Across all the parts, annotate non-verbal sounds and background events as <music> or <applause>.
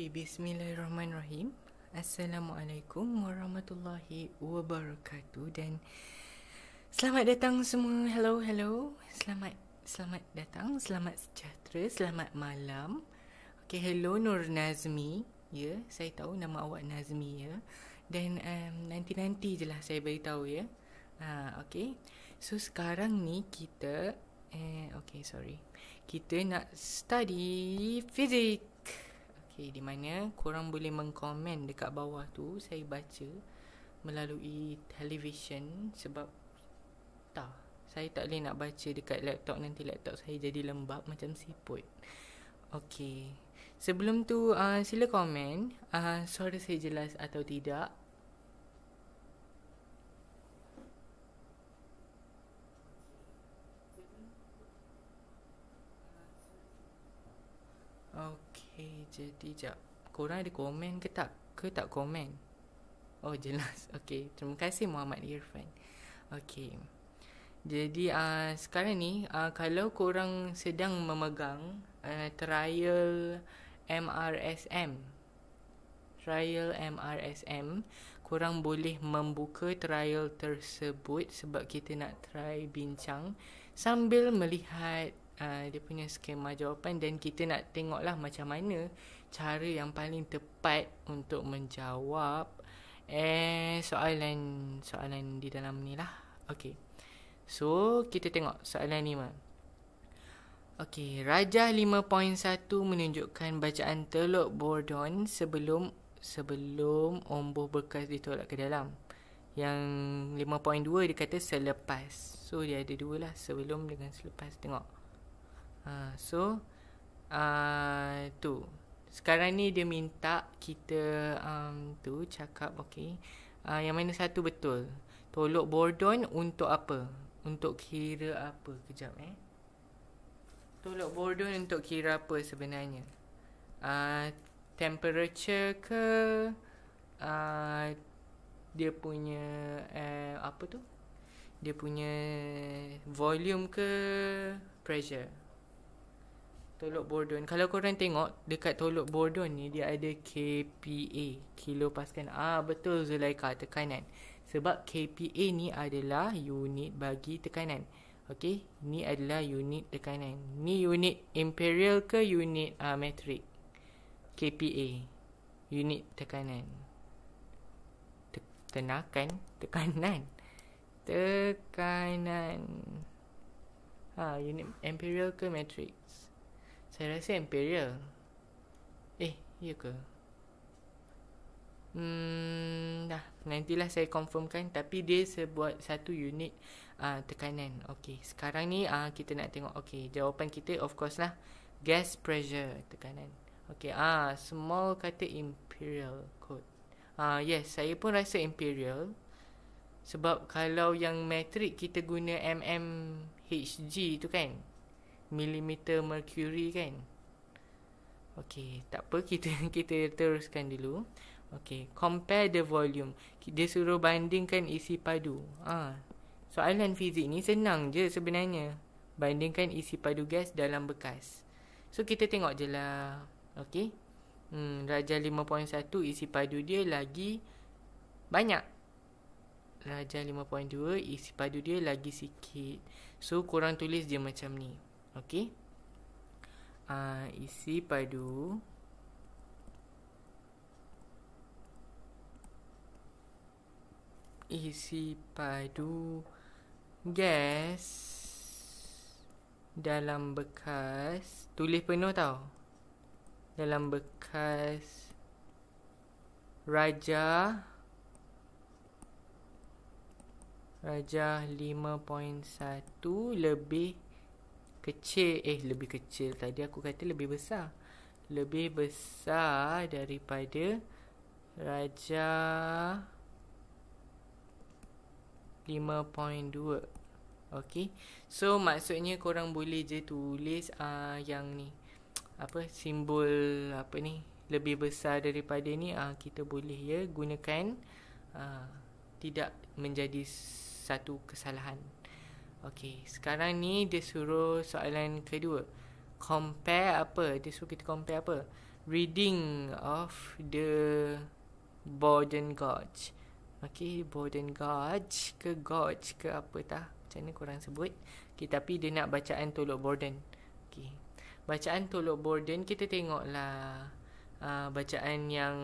Okay, bismillahirrahmanirrahim. Assalamualaikum warahmatullahi wabarakatuh dan selamat datang semua. Hello, hello. Selamat selamat datang, selamat sejahtera, selamat malam. Okay, hello Nur Nazmi. Ya, yeah, saya tahu nama awak Nazmi ya. Dan um, nanti-nanti je lah saya beritahu ya. Ha, okay. So, sekarang ni kita... Eh, okay, sorry. Kita nak study fizik. Okay, di mana korang boleh mengkomen dekat bawah tu saya baca melalui televisyen sebab tak saya tak boleh nak baca dekat laptop nanti laptop saya jadi lembab macam siput. Okay. Sebelum tu uh, sila komen uh, suara saya jelas atau tidak jadi jap korang ada komen ke tak ke tak komen oh <laughs> jelas okey terima kasih Muhammad Irfan okey jadi uh, sekarang ni uh, kalau korang sedang memegang uh, trial MRSM trial MRSM korang boleh membuka trial tersebut sebab kita nak try bincang sambil melihat uh, dia punya skema jawapan dan kita nak tengoklah macam mana cara yang paling tepat untuk menjawab eh soalan soalan di dalam ni lah. Okay. So, kita tengok soalan ni mah. Okay, Raja 5.1 menunjukkan bacaan Teluk Bordon sebelum sebelum ombo bekas ditolak ke dalam. Yang 5.2 dia kata selepas. So, dia ada dua lah. Sebelum dengan selepas. Tengok. Ha, so uh, tu sekarang ni dia minta kita um, tu cakap okey uh, ha, yang mana satu betul tolok bordon untuk apa untuk kira apa kejap eh tolok bordon untuk kira apa sebenarnya uh, temperature ke uh, dia punya eh, apa tu dia punya volume ke pressure Tolok Bordon. Kalau korang tengok dekat Tolok Bordon ni dia ada KPA. Kilo pascal. Ah betul Zulaika tekanan. Sebab KPA ni adalah unit bagi tekanan. Okey, ni adalah unit tekanan. Ni unit imperial ke unit uh, ah, metric? KPA. Unit tekanan. Te- tenakan, tekanan. Tekanan. Ha, unit imperial ke metric? Saya rasa Imperial. Eh, iya ke? Hmm, dah. Nantilah saya confirmkan. Tapi dia sebuat satu unit uh, tekanan. Okey, sekarang ni uh, kita nak tengok. Okey, jawapan kita of course lah. Gas pressure tekanan. Okey, ah uh, small kata Imperial kot. Ah uh, yes, saya pun rasa Imperial. Sebab kalau yang metric kita guna mmHg tu kan milimeter mercury kan. Okey, tak apa kita <laughs> kita teruskan dulu. Okey, compare the volume. Dia suruh bandingkan isi padu. Ah. Ha. Soalan fizik ni senang je sebenarnya. Bandingkan isi padu gas dalam bekas. So kita tengok je lah. Okey. Hmm, raja 5.1 isi padu dia lagi banyak. Raja 5.2 isi padu dia lagi sikit. So kurang tulis dia macam ni. Okey. Uh, ah, isi padu isi padu gas dalam bekas tulis penuh tau dalam bekas raja raja 5.1 lebih kecil eh lebih kecil tadi aku kata lebih besar lebih besar daripada raja 5.2 okey so maksudnya korang boleh je tulis ah uh, yang ni apa simbol apa ni lebih besar daripada ni ah uh, kita boleh ya gunakan uh, tidak menjadi satu kesalahan Okey, sekarang ni dia suruh soalan kedua. Compare apa? Dia suruh kita compare apa? Reading of the Borden Gorge. Okay, Borden Gorge ke Gorge ke apa tah? Macam mana korang sebut? Okay, tapi dia nak bacaan Tolok Borden. Okay. Bacaan Tolok Borden, kita tengoklah. Uh, bacaan yang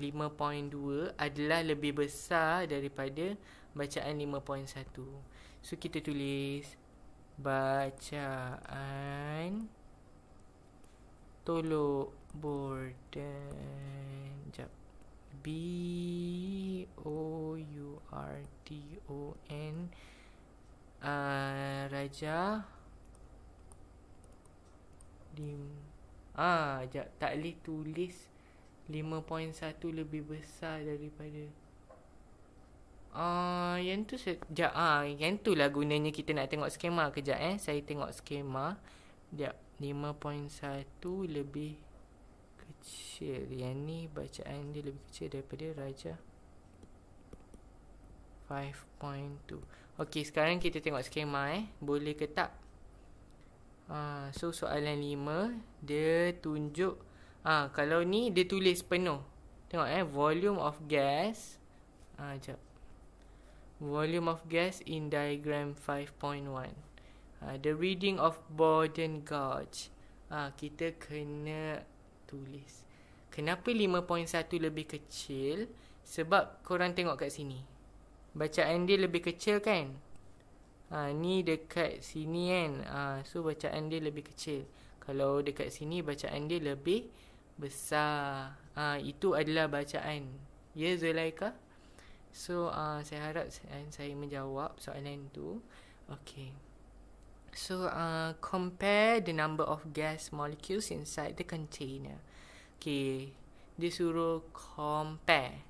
5.2 adalah lebih besar daripada bacaan So kita tulis bacaan tolok burden jap B O U R t O N uh, raja lim ah jap tak boleh tulis 5.1 lebih besar daripada Ah, yang tu sejak ah uh, yang tu lah gunanya kita nak tengok skema kejap eh. Saya tengok skema. Jap 5.1 lebih kecil. Yang ni bacaan dia lebih kecil daripada raja 5.2. Okey, sekarang kita tengok skema eh. Boleh ke tak? Ah, so soalan 5 dia tunjuk ah uh, kalau ni dia tulis penuh. Tengok eh volume of gas. Ah, uh, jap volume of gas in diagram 5.1. Uh, ah, the reading of Borden gauge. Uh, kita kena tulis. Kenapa 5.1 lebih kecil? Sebab korang tengok kat sini. Bacaan dia lebih kecil kan? Ha, ni dekat sini kan? Ha, so, bacaan dia lebih kecil. Kalau dekat sini, bacaan dia lebih besar. Ha, itu adalah bacaan. Ya, Zulaika? So uh, saya harap saya menjawab soalan itu. Okay So uh, compare the number of gas molecules inside the container Okay Dia suruh compare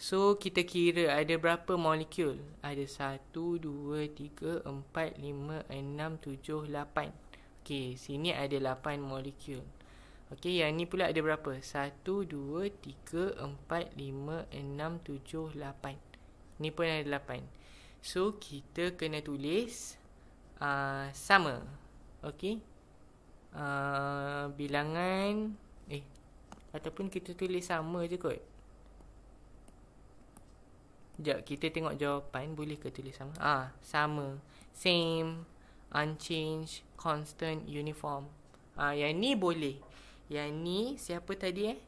So kita kira ada berapa molekul Ada 1, 2, 3, 4, 5, 6, 7, 8 Okay sini ada 8 molekul Okay yang ni pula ada berapa 1, 2, 3, 4, 5, 6, 7, 8 Ni pun ada 8 So kita kena tulis uh, Sama Okay uh, Bilangan Eh Ataupun kita tulis sama je kot Sekejap kita tengok jawapan Boleh ke tulis sama Ah, Sama Same Unchanged Constant Uniform Ah, Yang ni boleh Yang ni siapa tadi eh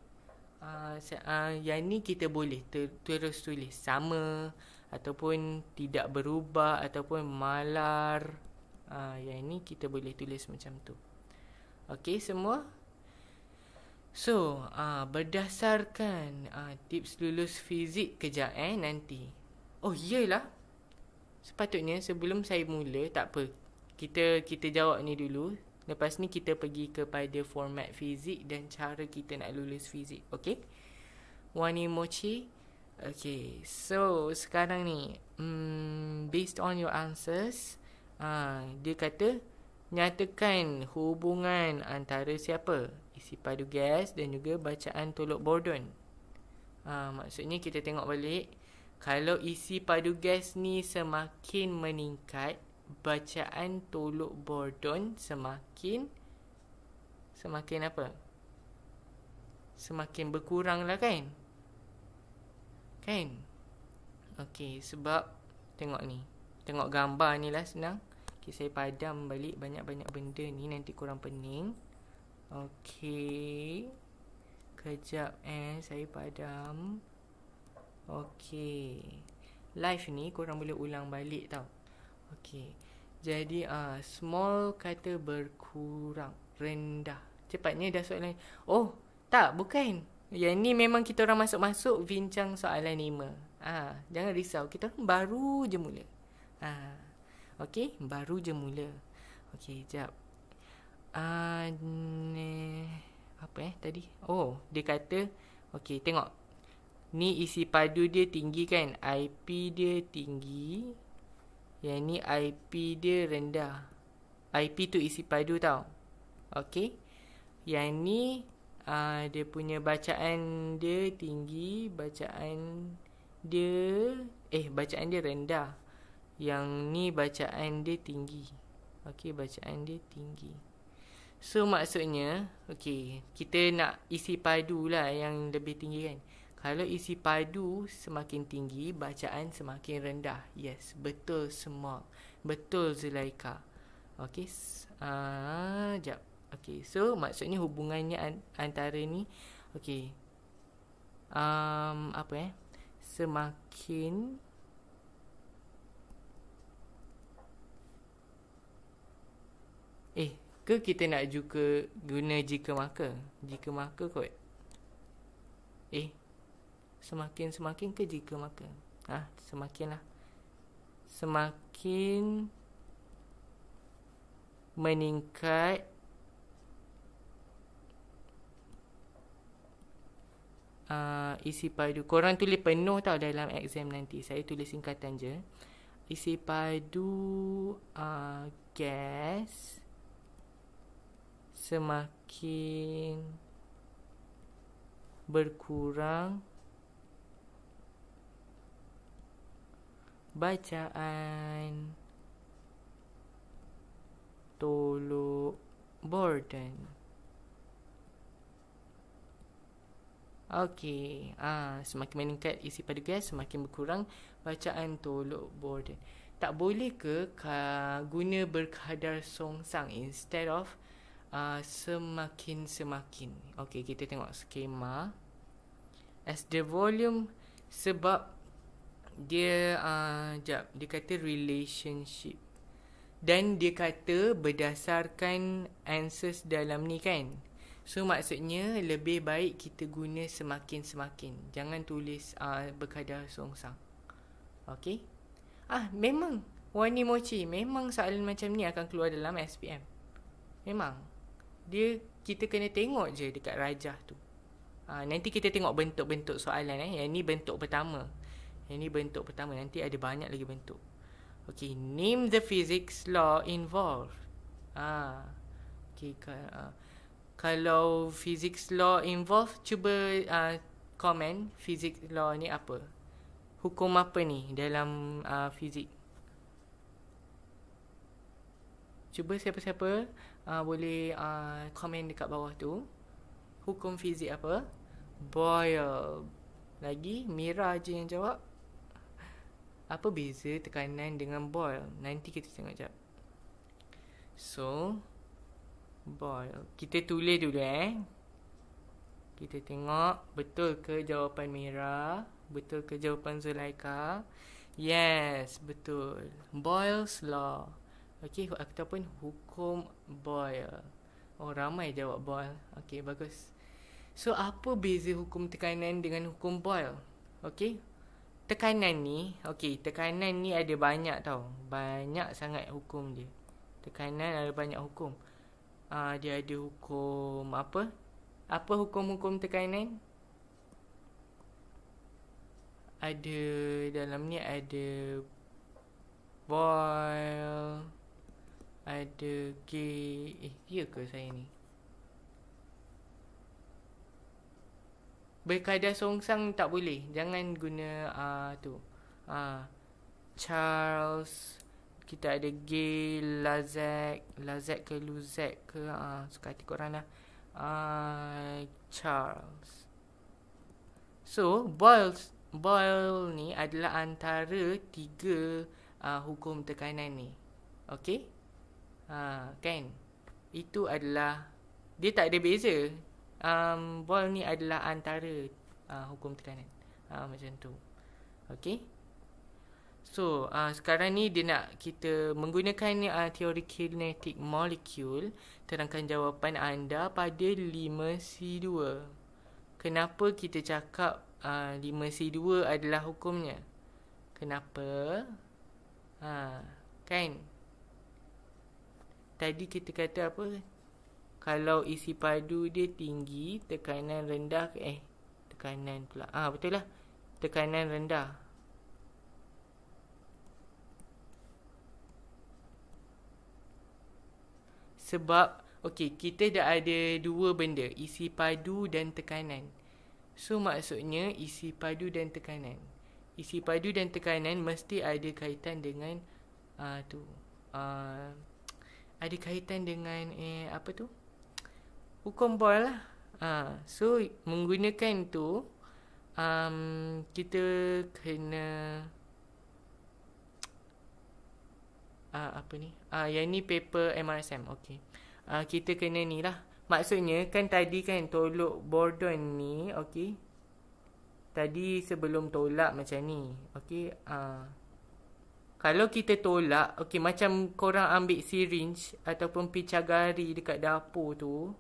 uh, uh, yang ni kita boleh ter- terus tulis sama ataupun tidak berubah ataupun malar uh, yang ni kita boleh tulis macam tu okay semua so uh, berdasarkan uh, tips lulus fizik kejap eh nanti oh iyalah sepatutnya sebelum saya mula tak apa kita kita jawab ni dulu Lepas ni kita pergi kepada format fizik dan cara kita nak lulus fizik. Okay? Wani Mochi. Okay. So, sekarang ni. Hmm, based on your answers. Ha, dia kata, nyatakan hubungan antara siapa? Isi padu gas dan juga bacaan tolok bordon. Ha, maksudnya kita tengok balik. Kalau isi padu gas ni semakin meningkat, bacaan Tolok Bordon semakin semakin apa? Semakin berkurang lah kan? Kan? Okey, sebab tengok ni. Tengok gambar ni lah senang. Okay, saya padam balik banyak-banyak benda ni nanti kurang pening. Okey. Kejap eh, saya padam. Okey. Live ni korang boleh ulang balik tau. Okey. Jadi uh, small kata berkurang, rendah. Cepatnya dah soalan. Oh, tak, bukan. Ya ni memang kita orang masuk-masuk bincang soalan 5. Ah, uh, jangan risau. Kita orang baru je mula. Ah. Uh, Okey, baru je mula. Okey, jap. Ah, uh, ni apa eh tadi? Oh, dia kata okey, tengok. Ni isi padu dia tinggi kan? IP dia tinggi. Yang ni IP dia rendah. IP tu isi padu tau. Okay. Yang ni uh, ah, dia punya bacaan dia tinggi. Bacaan dia... Eh, bacaan dia rendah. Yang ni bacaan dia tinggi. Okay, bacaan dia tinggi. So, maksudnya... Okay, kita nak isi padu lah yang lebih tinggi kan. Kalau isi padu semakin tinggi, bacaan semakin rendah. Yes, betul semua. Betul Zulaika. Okey, ah, uh, jap. Okey, so maksudnya hubungannya an- antara ni okey. Um, apa eh? Semakin Eh, ke kita nak juga guna jika maka? Jika maka kot semakin semakin ke jika maka ah ha, semakinlah semakin meningkat uh, isi padu korang tulis penuh tau dalam exam nanti saya tulis singkatan je isi padu uh, gas semakin berkurang bacaan Tolu Borden. Okey, ah semakin meningkat isi pada gas semakin berkurang bacaan Tolu Borden. Tak boleh ke guna berkadar songsang instead of uh, ah, semakin semakin. Okey, kita tengok skema. As the volume sebab dia uh, jap, dia kata relationship. Dan dia kata berdasarkan answers dalam ni kan. So maksudnya lebih baik kita guna semakin-semakin. Jangan tulis uh, berkadar songsang. Okay. Ah memang Wani Mochi memang soalan macam ni akan keluar dalam SPM. Memang. Dia kita kena tengok je dekat rajah tu. Uh, nanti kita tengok bentuk-bentuk soalan eh. Yang ni bentuk pertama. Ini bentuk pertama. Nanti ada banyak lagi bentuk. Okay, name the physics law involved. Ah, okay. Ah. Kalau physics law involved, cuba uh, comment physics law ni apa? Hukum apa ni dalam uh, ah, fizik? Cuba siapa-siapa uh, boleh uh, comment dekat bawah tu. Hukum fizik apa? Boyle. Lagi, Mira je yang jawab apa beza tekanan dengan boil? Nanti kita tengok jap. So, boil. Kita tulis dulu eh. Kita tengok betul ke jawapan Mira? Betul ke jawapan Zulaika? Yes, betul. Boyle's Law. Okay, ataupun hukum boil. Oh, ramai jawab boil. Okay, bagus. So, apa beza hukum tekanan dengan hukum boil? Okay, tekanan ni okay. tekanan ni ada banyak tau banyak sangat hukum dia tekanan ada banyak hukum uh, dia ada hukum apa apa hukum-hukum tekanan ada dalam ni ada boil ada gay eh ya ke saya ni berkaedah songsang tak boleh. Jangan guna uh, tu. Uh, Charles. Kita ada Gay. Lazak. Lazak ke Luzak ke. Uh, suka hati korang lah. Uh, Charles. So, Boyle's Boyle ni adalah antara tiga uh, hukum tekanan ni. Okay? Uh, kan? Itu adalah... Dia tak ada beza um, ball ni adalah antara uh, hukum tekanan uh, macam tu okay? so uh, sekarang ni dia nak kita menggunakan uh, teori kinetik molekul terangkan jawapan anda pada 5C2 kenapa kita cakap uh, 5C2 adalah hukumnya kenapa ha kan tadi kita kata apa kalau isi padu dia tinggi tekanan rendah eh tekanan pula ah betul lah tekanan rendah sebab okey kita dah ada dua benda isi padu dan tekanan so maksudnya isi padu dan tekanan isi padu dan tekanan mesti ada kaitan dengan ah uh, tu uh, ada kaitan dengan eh apa tu hukum bol lah. Ha, so menggunakan tu um, kita kena uh, apa ni? Ah uh, yang ni paper MRSM. okay. Uh, ah, kita kena ni lah. Maksudnya kan tadi kan tolok Bordon ni, okay? Tadi sebelum tolak macam ni. okay. Ah uh, kalau kita tolak, okay macam korang ambil syringe ataupun pincagari dekat dapur tu,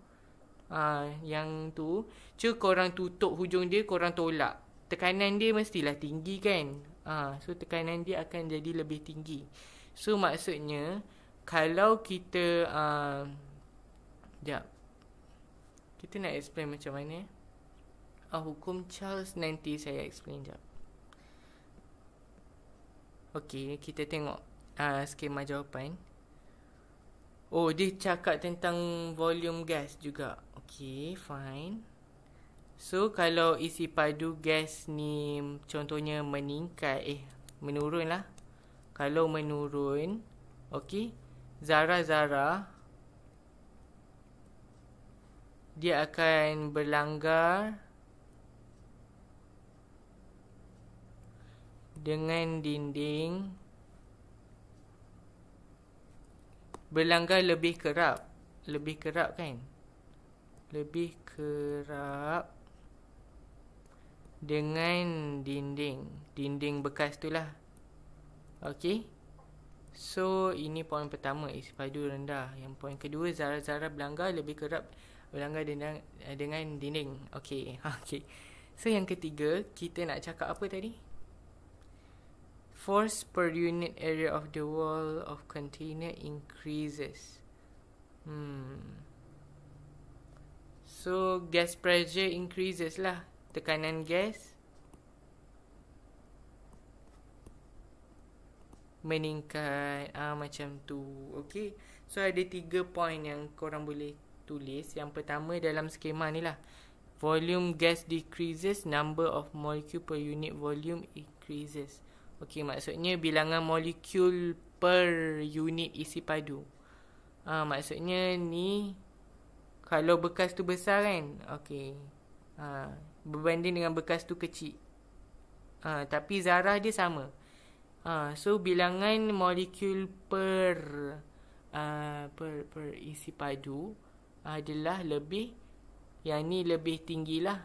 ha, yang tu cuma korang tutup hujung dia korang tolak tekanan dia mestilah tinggi kan ha, so tekanan dia akan jadi lebih tinggi so maksudnya kalau kita ha, jap kita nak explain macam mana ha, hukum Charles nanti saya explain jap Okay, kita tengok uh, skema jawapan. Oh, dia cakap tentang volume gas juga. Okay, fine. So, kalau isi padu gas ni contohnya meningkat, eh, menurun lah. Kalau menurun, okay, zara-zara, dia akan berlanggar dengan dinding Berlanggar lebih kerap Lebih kerap kan Lebih kerap Dengan dinding Dinding bekas tu lah Okay So ini poin pertama Isi rendah Yang poin kedua Zara-zara berlanggar lebih kerap Berlanggar dengan, dengan dinding Okay <laughs> Okay So yang ketiga Kita nak cakap apa tadi? force per unit area of the wall of container increases. Hmm. So gas pressure increases lah tekanan gas meningkat ah macam tu. Okay. So ada tiga point yang korang boleh tulis. Yang pertama dalam skema ni lah. Volume gas decreases, number of molecule per unit volume increases. Okey, maksudnya bilangan molekul per unit isi padu. Ha, maksudnya ni kalau bekas tu besar kan? Okey. Ha, ah, berbanding dengan bekas tu kecil. Ha, tapi zarah dia sama. Ha, so bilangan molekul per uh, per per isi padu adalah lebih yang ni lebih tinggilah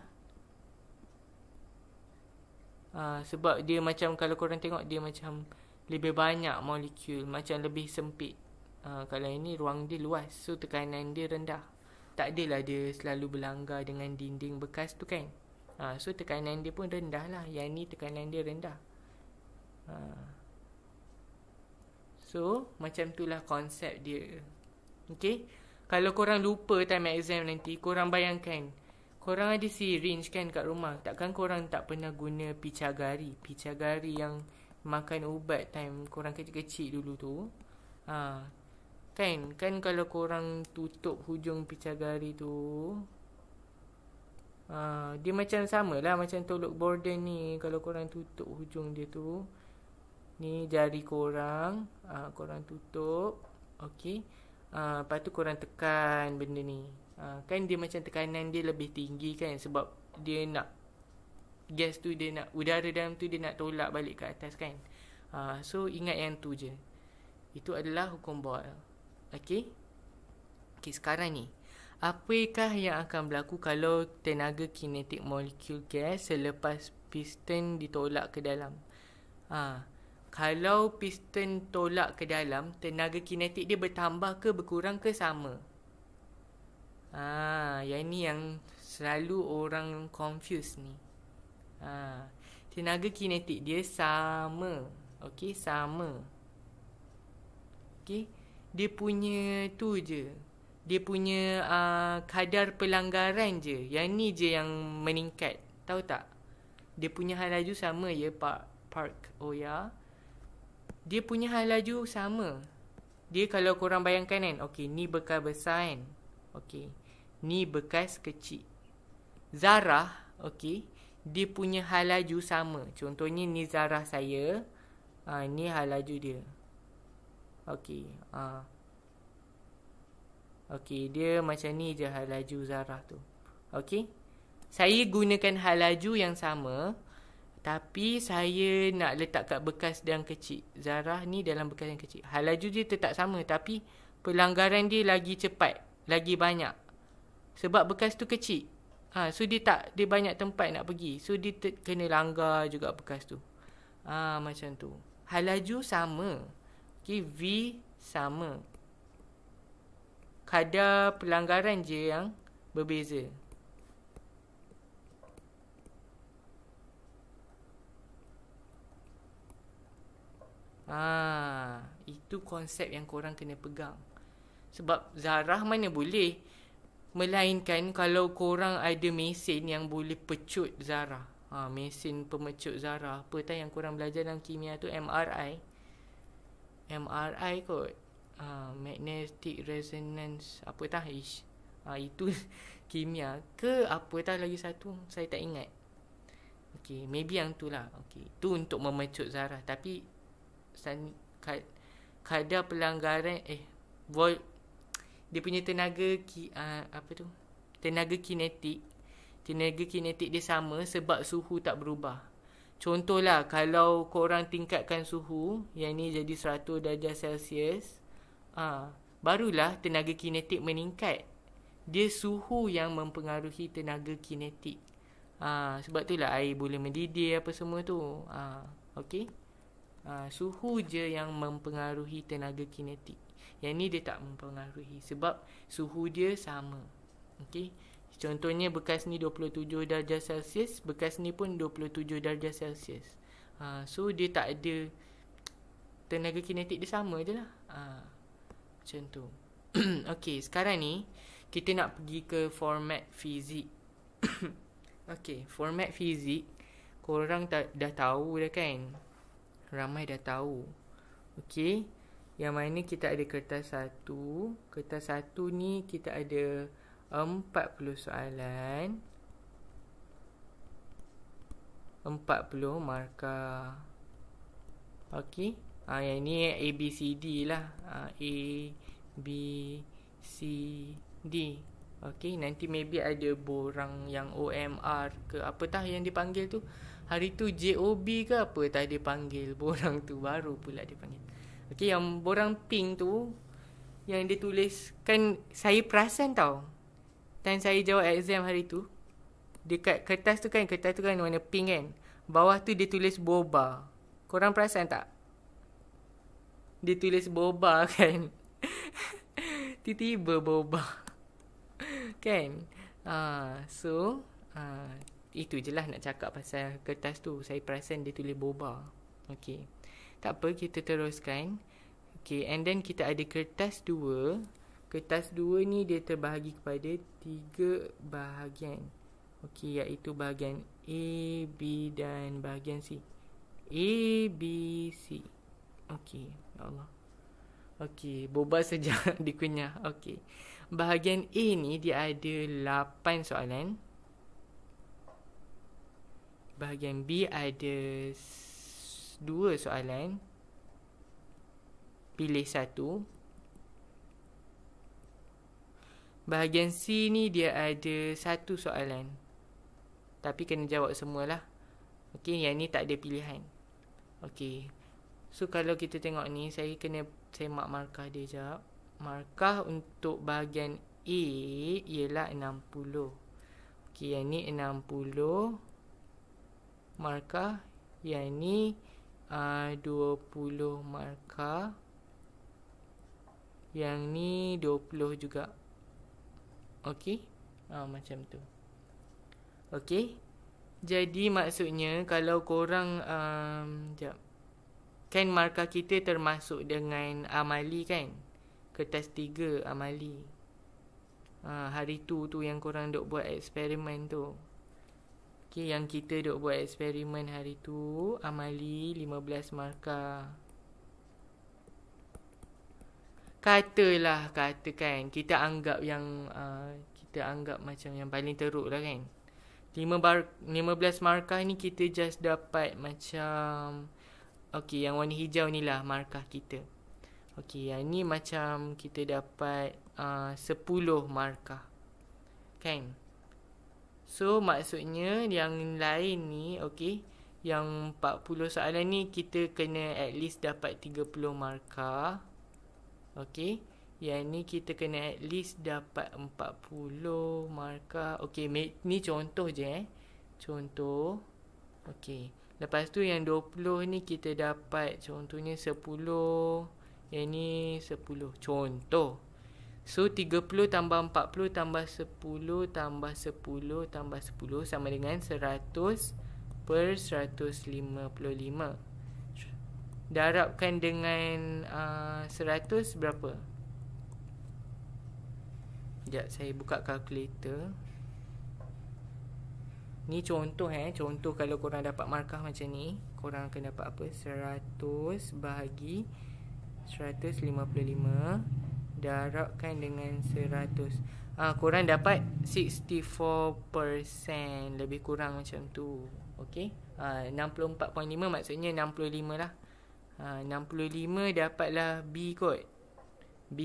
Ah, sebab dia macam kalau korang tengok dia macam lebih banyak molekul macam lebih sempit uh, kalau ini ruang dia luas so tekanan dia rendah tak adalah dia selalu berlanggar dengan dinding bekas tu kan uh, so tekanan dia pun rendah lah yang ni tekanan dia rendah uh. so macam itulah konsep dia okay kalau korang lupa time exam nanti korang bayangkan Korang ada syringe kan kat rumah Takkan korang tak pernah guna picagari Picagari yang makan ubat time korang kecil-kecil dulu tu ha. Kan? Kan kalau korang tutup hujung picagari tu ha. Dia macam sama lah macam tolok border ni Kalau korang tutup hujung dia tu Ni jari korang ha, Korang tutup Okay ha, Lepas tu korang tekan benda ni Ha, kan dia macam tekanan dia lebih tinggi kan sebab dia nak gas tu dia nak udara dalam tu dia nak tolak balik ke atas kan ha, so ingat yang tu je itu adalah hukum Boyle. Okay. okey sekarang ni apakah yang akan berlaku kalau tenaga kinetik molekul gas selepas piston ditolak ke dalam ha, kalau piston tolak ke dalam tenaga kinetik dia bertambah ke berkurang ke sama Ah, yang ni yang selalu orang confuse ni. Ah, tenaga kinetik dia sama. Okey, sama. Okey, dia punya tu je. Dia punya uh, kadar pelanggaran je. Yang ni je yang meningkat. Tahu tak? Dia punya hal laju sama ya, Pak Park. Oh ya. Dia punya hal laju sama. Dia kalau korang bayangkan kan, okey, ni bekal besar kan. Okey ni bekas kecil. Zarah, okey, dia punya halaju sama. Contohnya ni zarah saya, ha, ni halaju dia. Okey, ha. Okey, dia macam ni je halaju zarah tu. Okey. Saya gunakan halaju yang sama tapi saya nak letak kat bekas yang kecil. Zarah ni dalam bekas yang kecil. Halaju dia tetap sama tapi pelanggaran dia lagi cepat, lagi banyak sebab bekas tu kecil. Ha, so dia tak dia banyak tempat nak pergi. So dia ter- kena langgar juga bekas tu. Ha, macam tu. Halaju sama. Okay, V sama. Kadar pelanggaran je yang berbeza. Ha, itu konsep yang korang kena pegang. Sebab zarah mana boleh Melainkan kalau korang ada mesin yang boleh pecut zarah, Ha, mesin pemecut zarah. Apa tak yang korang belajar dalam kimia tu MRI. MRI kot. Ha, magnetic Resonance. Apa tak ish. Ha, itu <laughs> kimia ke apa tak lagi satu. Saya tak ingat. Okay, maybe yang tu lah. Okay, tu untuk memecut zarah. Tapi san, kadar pelanggaran eh. Void dia punya tenaga ki, uh, apa tu tenaga kinetik tenaga kinetik dia sama sebab suhu tak berubah contohlah kalau korang tingkatkan suhu yang ni jadi 100 darjah celsius uh, barulah tenaga kinetik meningkat dia suhu yang mempengaruhi tenaga kinetik ha, Sebab tu lah air boleh mendidih apa semua tu ha, Okay ha, Suhu je yang mempengaruhi tenaga kinetik yang ni dia tak mempengaruhi sebab suhu dia sama. Okey. Contohnya bekas ni 27 darjah Celsius, bekas ni pun 27 darjah Celsius. Ha, so dia tak ada tenaga kinetik dia sama je lah. Ha, macam tu. <clears throat> Okey, sekarang ni kita nak pergi ke format fizik. <coughs> Okey, format fizik korang ta- dah tahu dah kan? Ramai dah tahu. Okey. Yang mana kita ada kertas satu Kertas satu ni kita ada um, empat puluh soalan empat puluh markah Okey ha, Yang ni A, B, C, D lah ha, A, B, C, D Okey nanti maybe ada borang yang OMR ke apa tah yang dipanggil tu Hari tu JOB ke apa tak dipanggil <laughs> borang tu baru pula dipanggil panggil Okay yang borang pink tu Yang dia tulis Kan saya perasan tau Time saya jawab exam hari tu Dekat kertas tu kan Kertas tu kan warna pink kan Bawah tu dia tulis boba Korang perasan tak? Dia tulis boba <laughs> kan Tiba-tiba boba Kan uh, So uh, ah, Itu je lah nak cakap pasal kertas tu Saya perasan dia tulis boba Okay tak apa, kita teruskan. Okay, and then kita ada kertas dua. Kertas dua ni dia terbahagi kepada tiga bahagian. Okay, iaitu bahagian A, B dan bahagian C. A, B, C. Okay, ya Allah. Okay, boba saja <laughs> dikunyah. Okay, bahagian A ni dia ada lapan soalan. Bahagian B ada dua soalan pilih satu bahagian C ni dia ada satu soalan tapi kena jawab semualah ok yang ni tak ada pilihan ok so kalau kita tengok ni saya kena saya mak markah dia jawab markah untuk bahagian A ialah 60 ok yang ni 60 markah yang ni uh, 20 markah yang ni 20 juga Okey uh, Macam tu Okey Jadi maksudnya Kalau korang um, Sekejap Kan markah kita termasuk dengan Amali kan Kertas 3 Amali uh, Hari tu tu yang korang dok buat eksperimen tu Okay, yang kita duk buat eksperimen hari tu Amali 15 markah Katalah katakan Kita anggap yang uh, Kita anggap macam yang paling teruk lah kan 5 bar, 15 markah ni kita just dapat macam Okay yang warna hijau ni lah markah kita Okay yang ni macam kita dapat uh, 10 markah Kan So maksudnya yang lain ni okay yang 40 soalan ni kita kena at least dapat 30 markah. Okay. Yang ni kita kena at least dapat 40 markah. Okay. Ni contoh je eh. Contoh. Okay. Lepas tu yang 20 ni kita dapat contohnya 10. Yang ni 10. Contoh. So 30 tambah 40 tambah 10 tambah 10 tambah 10 sama dengan 100 per 155. Darabkan dengan uh, 100 berapa? Sekejap saya buka kalkulator. Ni contoh eh. Contoh kalau korang dapat markah macam ni. Korang akan dapat apa? 100 bahagi 155 darabkan dengan 100 uh, ah, Korang dapat 64% Lebih kurang macam tu Okay uh, 64.5 maksudnya 65 lah ah, uh, 65 dapatlah B kot B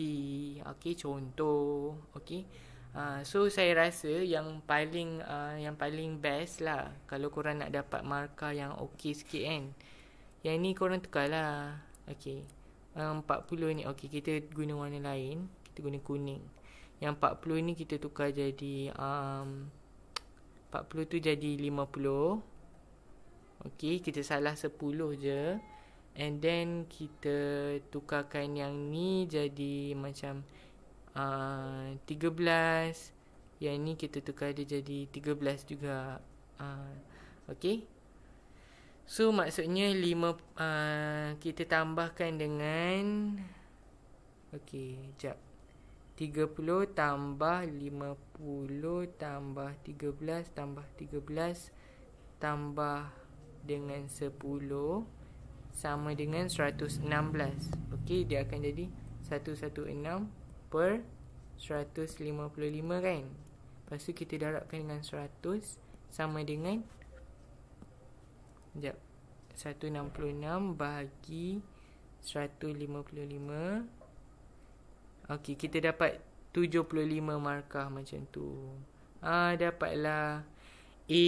Okay contoh Okay Uh, ah, so saya rasa yang paling uh, yang paling best lah kalau korang nak dapat markah yang okey sikit kan. Yang ni korang tukarlah. Okey. Ah, uh, 40 ni okey kita guna warna lain kita guna kuning yang 40 ni kita tukar jadi um, 40 tu jadi 50 okey kita salah 10 je and then kita tukarkan yang ni jadi macam uh, ah, 13 yang ni kita tukar dia jadi 13 juga uh, okey So maksudnya 5 uh, kita tambahkan dengan okey, jap. 30 tambah 50 tambah 13 tambah 13 tambah dengan 10 sama dengan 116. Okey, dia akan jadi 116 per 155 kan? Lepas tu kita darabkan dengan 100 sama dengan 1.5. Sekejap 166 bahagi 155 Okey, kita dapat 75 markah macam tu Ah dapatlah A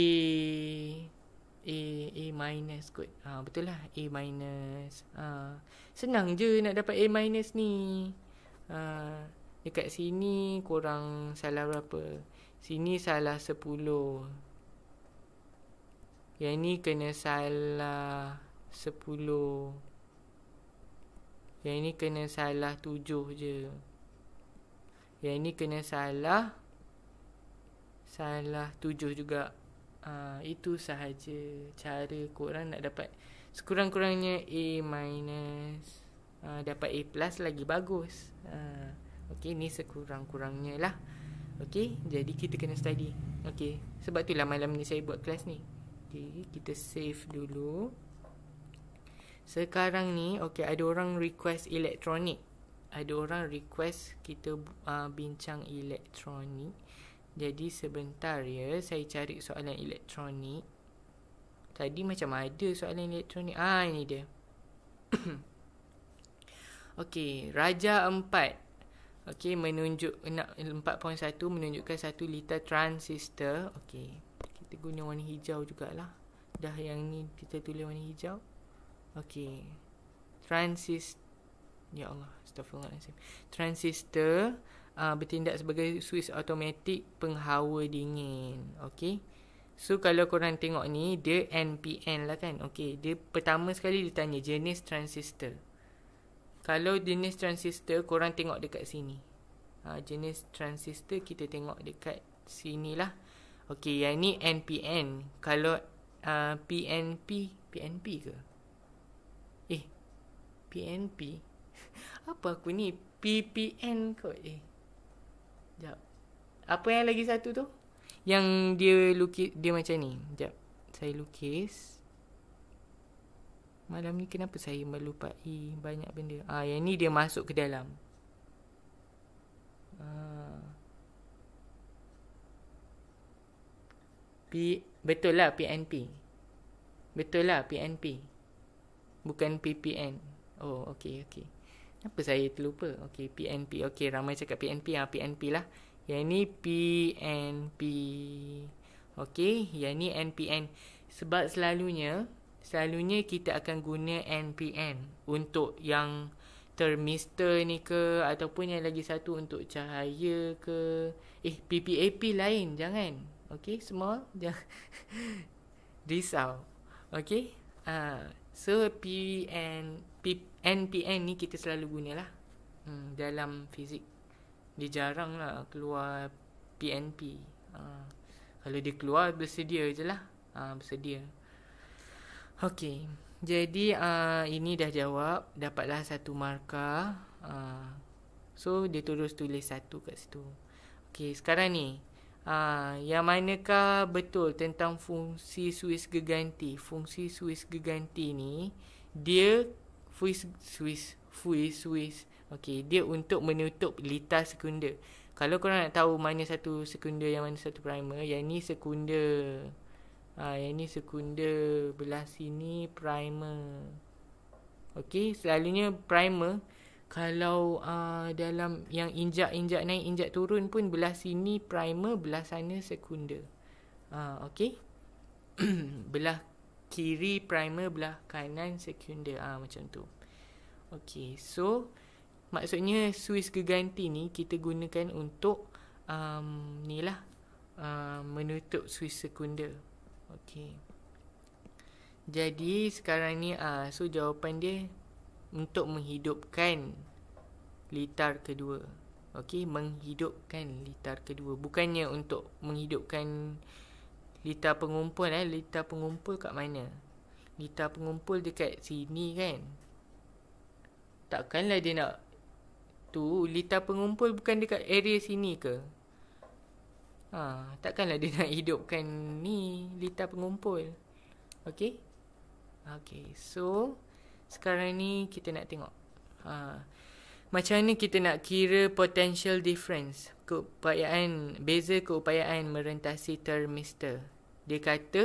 A A minus kot ha, Betul lah A minus ha, Senang je nak dapat A minus ni ha, Dekat sini kurang salah berapa Sini salah yang ini kena salah 10 Yang ini kena salah 7 je Yang ini kena salah Salah 7 juga ha, Itu sahaja cara korang nak dapat Sekurang-kurangnya A minus ha, Dapat A plus lagi bagus ha, Okay ni sekurang-kurangnya lah Okay jadi kita kena study Okay sebab itulah malam ni saya buat kelas ni Okay, kita save dulu. Sekarang ni, okay, ada orang request elektronik. Ada orang request kita uh, bincang elektronik. Jadi sebentar ya, saya cari soalan elektronik. Tadi macam ada soalan elektronik. Ah, ini dia. <coughs> okay, Raja empat. Okay, menunjuk 4.1 menunjukkan satu liter transistor. Okay. Kita guna warna hijau jugalah. Dah yang ni kita tulis warna hijau. Okay. Transistor. Ya Allah. Astagfirullahaladzim. Transistor. Uh, bertindak sebagai switch automatic penghawa dingin. Okay. So kalau korang tengok ni. Dia NPN lah kan. Okay. Dia pertama sekali dia tanya jenis transistor. Kalau jenis transistor korang tengok dekat sini. Uh, jenis transistor kita tengok dekat sini lah. Okey, yang ni NPN. Kalau uh, PNP, PNP ke? Eh, PNP. <laughs> Apa aku ni? PPN ke? Eh. Jap. Apa yang lagi satu tu? Yang dia lukis dia macam ni. Jap. Saya lukis. Malam ni kenapa saya melupai banyak benda? Ah, yang ni dia masuk ke dalam. Ah. P betul lah PNP. Betul lah PNP. Bukan PPN. Oh, okey okey. Kenapa saya terlupa? Okey, PNP. Okey, ramai cakap PNP. Ha, PNP lah. Yang ni PNP. Okey, yang ni NPN. Sebab selalunya, selalunya kita akan guna NPN untuk yang termister ni ke ataupun yang lagi satu untuk cahaya ke. Eh, PPAP lain. Jangan. Okay, semua jangan <laughs> risau. Okay, uh, so P P N P N ni kita selalu gunalah hmm, dalam fizik. Dia jarang lah keluar P PNP. Uh, ah, kalau dia keluar, bersedia je lah. Uh, ah, bersedia. Okay, jadi uh, ini dah jawab. Dapatlah satu marka. Uh, so, dia terus tulis satu kat situ. Okay, sekarang ni Ha, yang manakah betul tentang fungsi Swiss giganti? Fungsi Swiss giganti ni dia Swiss Swiss Swiss. suis. Okey, dia untuk menutup litar sekunder. Kalau korang nak tahu mana satu sekunder yang mana satu primer, yang ni sekunder. Ha, yang ni sekunder belah sini primer. Okey, selalunya primer kalau uh, dalam yang injak-injak naik injak turun pun belah sini primer belah sana sekunder uh, okay <clears throat> belah kiri primer belah kanan sekunder uh, macam tu okay so maksudnya Swiss geganti ni kita gunakan untuk um, ni lah uh, menutup Swiss sekunder okay jadi sekarang ni uh, so jawapan dia untuk menghidupkan litar kedua. Okey, menghidupkan litar kedua. Bukannya untuk menghidupkan litar pengumpul eh, litar pengumpul kat mana? Litar pengumpul dekat sini kan. Takkanlah dia nak tu litar pengumpul bukan dekat area sini ke? Ha, takkanlah dia <laughs> nak hidupkan ni litar pengumpul. Okey? Okey, so sekarang ni kita nak tengok ha, Macam mana kita nak kira potential difference Keupayaan, beza keupayaan merentasi termistor. mister Dia kata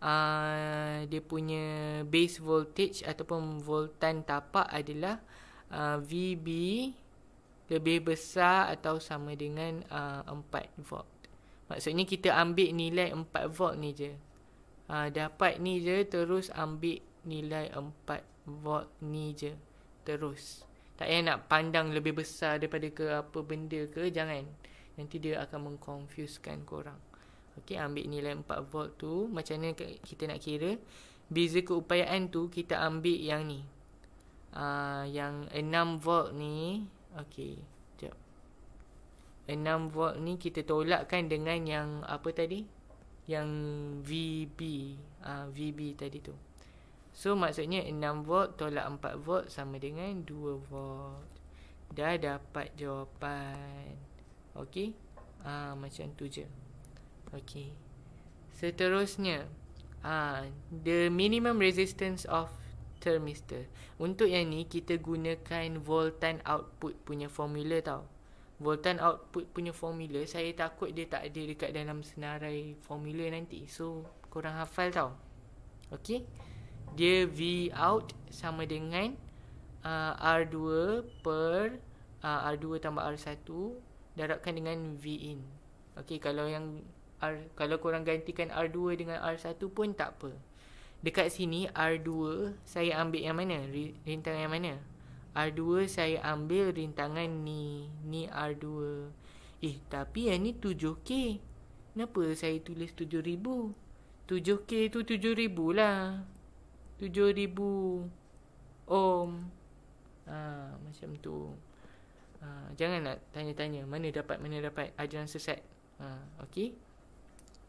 uh, Dia punya base voltage ataupun voltan tapak adalah uh, ah, VB lebih besar atau sama dengan uh, ah, 4 volt Maksudnya kita ambil nilai 4 volt ni je uh, Dapat ni je terus ambil nilai Vault ni je Terus Tak payah nak pandang lebih besar daripada ke apa benda ke Jangan Nanti dia akan mengconfusekan korang Okey ambil nilai 4 volt tu Macam mana kita nak kira Beza keupayaan tu kita ambil yang ni uh, Yang 6 volt ni okey, jap 6 volt ni kita tolakkan dengan yang apa tadi yang VB uh, ah, VB tadi tu So maksudnya 6 volt tolak 4 volt sama dengan 2 volt. Dah dapat jawapan. Okey. Ah macam tu je. Okey. Seterusnya ah the minimum resistance of thermistor. Untuk yang ni kita gunakan voltan output punya formula tau. Voltan output punya formula saya takut dia tak ada dekat dalam senarai formula nanti. So korang hafal tau. Okey dia V out sama dengan uh, R2 per uh, R2 tambah R1 darabkan dengan V in. Okey kalau yang R, kalau korang gantikan R2 dengan R1 pun tak apa. Dekat sini R2 saya ambil yang mana? Rintangan yang mana? R2 saya ambil rintangan ni. Ni R2. Eh tapi yang ni 7K. Kenapa saya tulis 7,000? 7K tu 7,000 lah. 7000 ohm. Ha, macam tu. Ha, jangan nak tanya-tanya mana dapat mana dapat ajaran sesat. Ha, okey.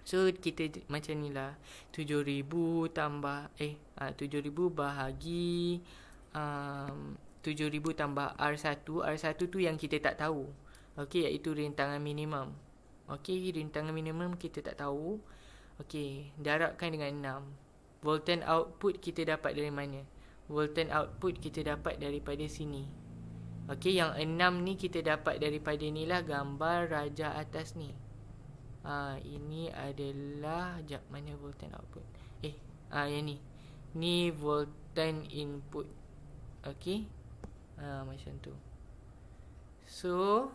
So kita macam ni lah 7000 tambah eh ha, uh, 7000 bahagi um, 7000 tambah R1 R1 tu yang kita tak tahu okay? iaitu rintangan minimum okay? rintangan minimum kita tak tahu okay? darabkan dengan Voltan output kita dapat dari mana? Voltan output kita dapat daripada sini. Okey, yang enam ni kita dapat daripada ni lah gambar raja atas ni. Ha, ini adalah... Sekejap, mana voltan output? Eh, ha, yang ni. Ni voltan input. Okey. Ha, macam tu. So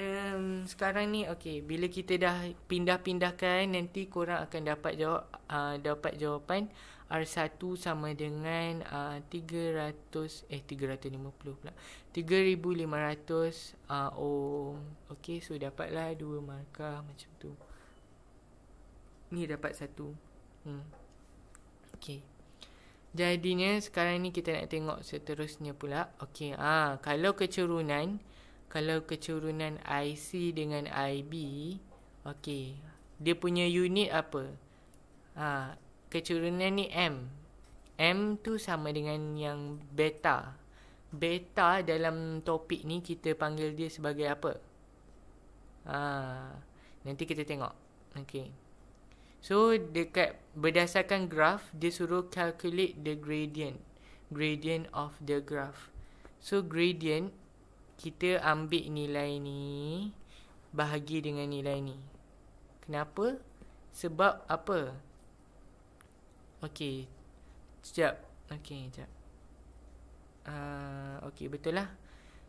um, sekarang ni okey bila kita dah pindah-pindahkan nanti korang akan dapat jawab uh, dapat jawapan R1 sama dengan uh, ah, 300 eh 350 pula 3500 uh, ah, ohm okey so dapatlah dua markah macam tu ni dapat satu hmm okey jadinya sekarang ni kita nak tengok seterusnya pula okey ah kalau kecerunan kalau kecurunan IC dengan IB okey dia punya unit apa ha kecurunan ni M M tu sama dengan yang beta beta dalam topik ni kita panggil dia sebagai apa ha nanti kita tengok okey so dekat berdasarkan graf dia suruh calculate the gradient gradient of the graph so gradient kita ambil nilai ni bahagi dengan nilai ni. Kenapa? Sebab apa? Okey. Sekejap. Okey, sekejap. Uh, Okey, betul lah.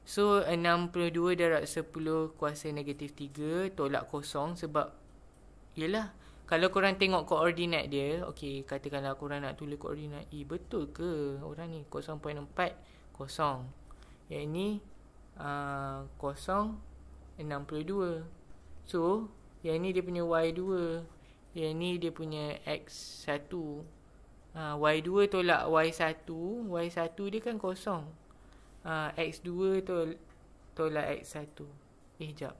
So, 62 darat 10 kuasa negatif 3 tolak kosong sebab yelah. Kalau korang tengok koordinat dia, okey, katakanlah korang nak tulis koordinat E, betul ke orang ni 0.4 kosong? Yang ini 0.62 ah, So yang ni dia punya Y2 Yang ni dia punya X1 ah, Y2 tolak Y1 Y1 dia kan kosong ah, X2 tol tolak X1 Eh jap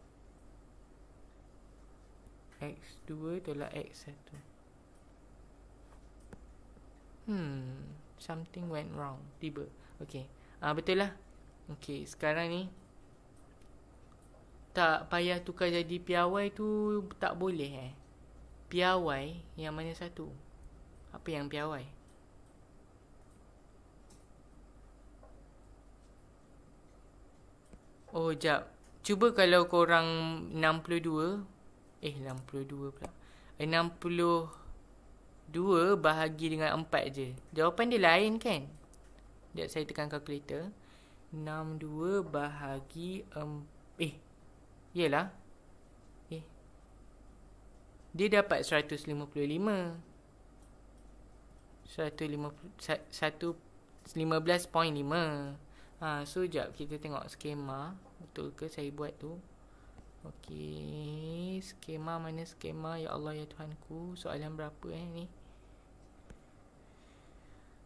X2 tolak X1 Hmm Something went wrong Tiba Okay uh, Betul lah Okey, sekarang ni tak payah tukar jadi piawai tu tak boleh eh. Piawai yang mana satu? Apa yang piawai? Oh, jap. Cuba kalau korang 62 Eh, 62 pula. 62 eh, bahagi dengan 4 je. Jawapan dia lain kan? Sekejap saya tekan kalkulator. 62 bahagi um, eh iyalah eh dia dapat 155 155 point 15.5 ha so jap kita tengok skema betul ke saya buat tu okey skema mana skema ya Allah ya Tuhanku soalan berapa eh ni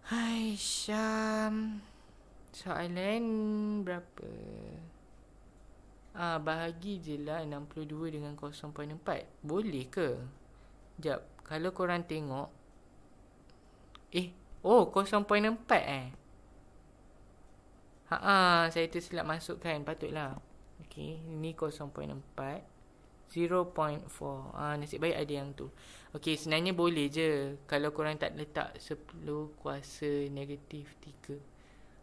Hai Syam Soalan berapa? Ah, bahagi je lah 62 dengan 0.4. Boleh ke? Jap Kalau korang tengok. Eh. Oh, 0.4 eh. Haa, saya tersilap masukkan. Patutlah. Okey, ni 0.4. 0.4 ah, Nasib baik ada yang tu Okay sebenarnya boleh je Kalau korang tak letak 10 kuasa negatif 3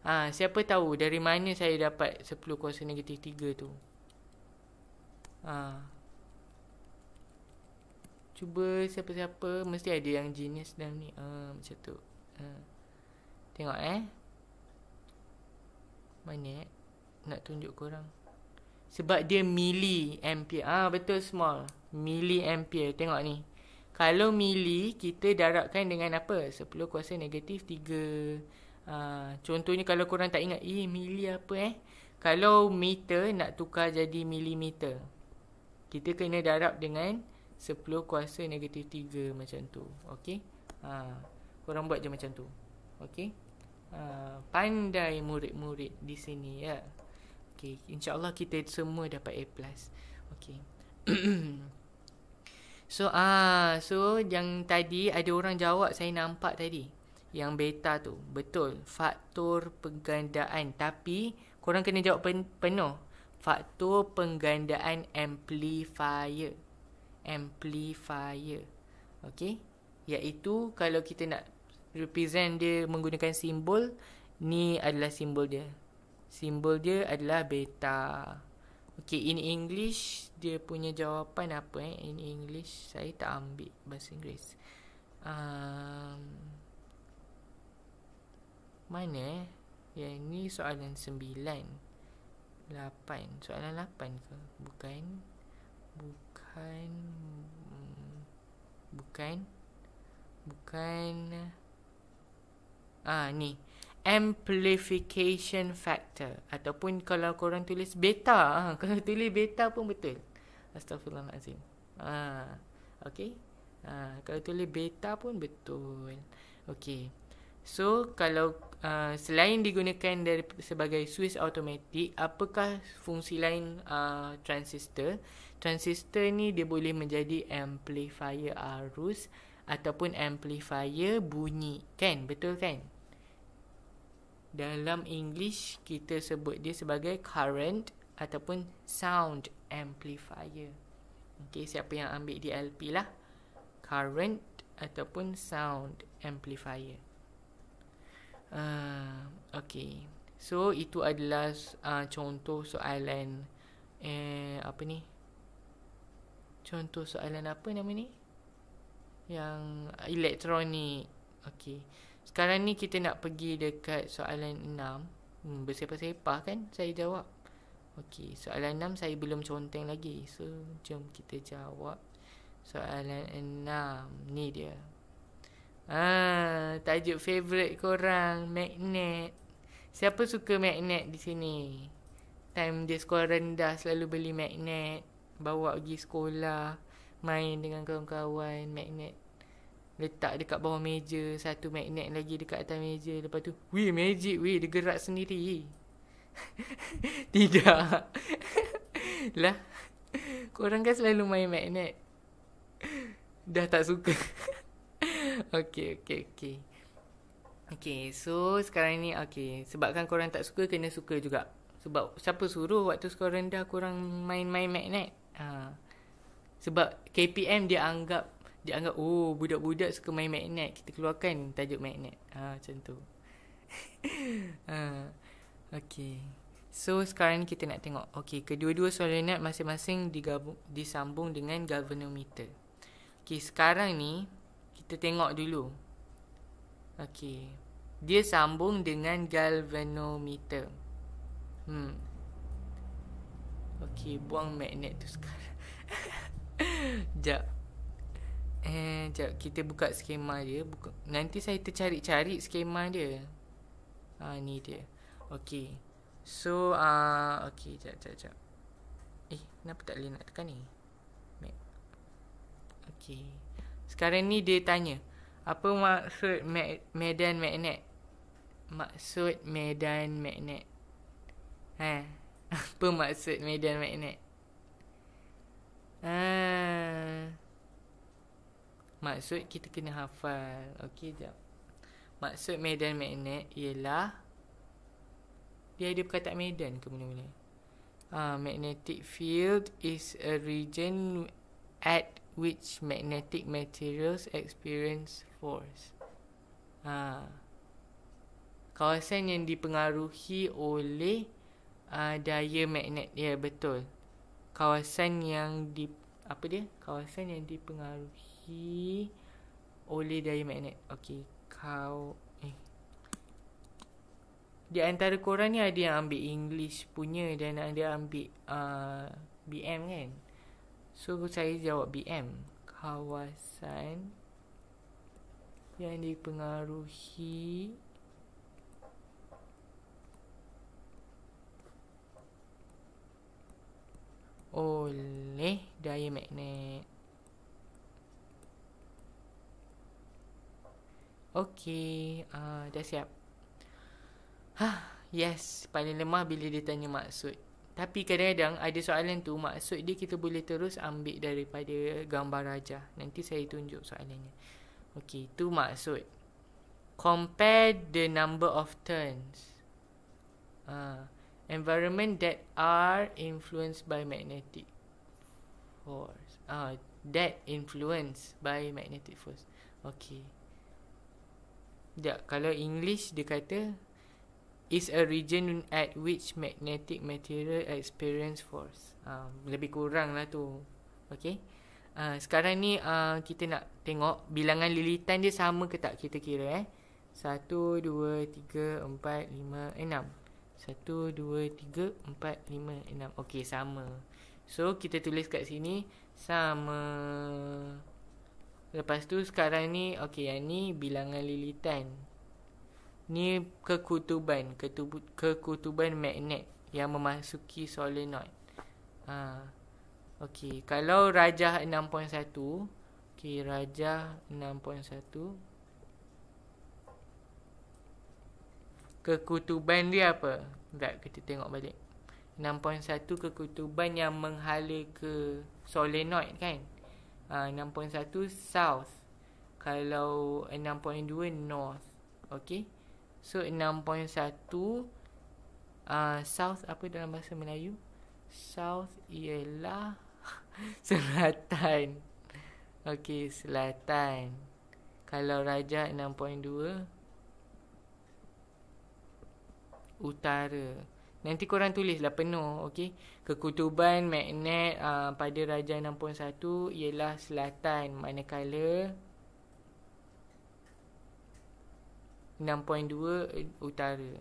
Ha, siapa tahu dari mana saya dapat 10 kuasa negatif 3 tu. Ha. Cuba siapa-siapa. Mesti ada yang genius dalam ni. Ha, macam tu. Ha. Tengok eh. Mana eh? Nak tunjuk korang. Sebab dia mili ampere. Ah ha, betul small. Mili ampere. Tengok ni. Kalau mili kita darabkan dengan apa? 10 kuasa negatif 3. Ha, contohnya kalau korang tak ingat, eh mili apa eh? Kalau meter nak tukar jadi milimeter. Kita kena darab dengan 10 kuasa negatif 3 macam tu. Okay, Ha, ah, korang buat je macam tu. Okey? Ha, pandai murid-murid di sini ya. Okay, insya-Allah kita semua dapat A+. Okay, <clears throat> so ah, so yang tadi ada orang jawab saya nampak tadi yang beta tu betul faktor penggandaan tapi korang kena jawab pen- penuh faktor penggandaan amplifier amplifier okay iaitu kalau kita nak represent dia menggunakan simbol ni adalah simbol dia simbol dia adalah beta okay in english dia punya jawapan apa eh in english saya tak ambil bahasa inggeris um mana eh? Yang ni soalan sembilan Lapan Soalan lapan ke? Bukan Bukan mm, Bukan Bukan Ah ni Amplification factor Ataupun kalau korang tulis beta ha, <laughs> Kalau tulis beta pun betul Astaghfirullahaladzim Ah, Okay ah, Kalau tulis beta pun betul Okay So kalau Uh, selain digunakan dari, sebagai switch automatik, apakah fungsi lain uh, transistor? Transistor ni dia boleh menjadi amplifier arus ataupun amplifier bunyi, kan? Betul kan? Dalam English kita sebut dia sebagai current ataupun sound amplifier. Okey, siapa yang ambil DLP lah? Current ataupun sound amplifier. Ah, okay. So itu adalah uh, contoh soalan eh apa ni? Contoh soalan apa nama ni? Yang elektronik. Okay. Sekarang ni kita nak pergi dekat soalan 6. Hmm, bersepah-sepah kan saya jawab. Okay, soalan 6 saya belum conteng lagi. So, jom kita jawab soalan 6. Ni dia. Ah, tajuk favorite korang magnet. Siapa suka magnet di sini? Time dia sekolah rendah selalu beli magnet, bawa pergi sekolah, main dengan kawan-kawan magnet. Letak dekat bawah meja, satu magnet lagi dekat atas meja. Lepas tu, wih magic, wih dia gerak sendiri. <laughs> Tidak. <laughs> lah, korang kan selalu main magnet. Dah tak suka. <laughs> okay, okay, okay. Okay, so sekarang ni, okay. Sebabkan korang tak suka, kena suka juga. Sebab siapa suruh waktu skor rendah korang main-main magnet? Ha. Sebab KPM dia anggap, dia anggap, oh budak-budak suka main magnet. Kita keluarkan tajuk magnet. Ha, macam tu. <laughs> ha. Okay. So sekarang kita nak tengok. Okay, kedua-dua solenoid masing-masing disambung dengan galvanometer. Okay, sekarang ni kita tengok dulu. Okey. Dia sambung dengan galvanometer. Hmm. Okey, buang magnet tu sekarang. <laughs> Jap. Eh, jap kita buka skema dia. Buka. Nanti saya tercari-cari skema dia. Ah, ni dia. Okey. So, ah, uh, okey, jap, jap, jap. Eh, kenapa tak boleh nak tekan ni? okay. Sekarang ni dia tanya, apa maksud me- medan magnet? Maksud medan magnet. Ha, <laughs> apa maksud medan magnet? Ah. Maksud kita kena hafal. Okey jap. Maksud medan magnet ialah dia ada perkataan medan ke mula-mula? Uh, magnetic field is a region at which magnetic materials experience force. Ha. Kawasan yang dipengaruhi oleh uh, daya magnet. Ya, yeah, betul. Kawasan yang di apa dia? Kawasan yang dipengaruhi oleh daya magnet. Okey, kau eh. Di antara korang ni ada yang ambil English punya dan ada ambil uh, BM kan? So saya jawab BM Kawasan Yang dipengaruhi Oleh daya magnet Okay uh, ah, Dah siap huh, Yes Paling lemah bila dia tanya maksud tapi kadang-kadang ada soalan tu maksud dia kita boleh terus ambil daripada gambar raja. Nanti saya tunjuk soalannya. Okey, tu maksud. Compare the number of turns. Uh, environment that are influenced by magnetic force. Ah, uh, that influenced by magnetic force. Okey. Ya, kalau English dia kata is a region at which magnetic material experience force. Uh, lebih kurang lah tu. Okay. Uh, sekarang ni uh, kita nak tengok bilangan lilitan dia sama ke tak kita kira eh. 1, 2, 3, 4, 5, 6. 1, 2, 3, 4, 5, 6. Okay, sama. So, kita tulis kat sini. Sama. Lepas tu sekarang ni, okay, yang ni bilangan lilitan ni kekutuban kekutuban magnet yang memasuki solenoid. Ha. Okey, kalau rajah 6.1, okey rajah 6.1 kekutuban dia apa? Tak kita tengok balik. 6.1 kekutuban yang menghala ke solenoid kan? Ha, 6.1 south. Kalau 6.2 north. Okay. So 6.1 uh, South apa dalam bahasa Melayu South ialah <laughs> Selatan Okay Selatan Kalau Raja 6.2 Utara Nanti korang tulislah penuh okay? Kekutuban magnet uh, pada Raja 6.1 Ialah Selatan Manakala 6.2 eh, utara.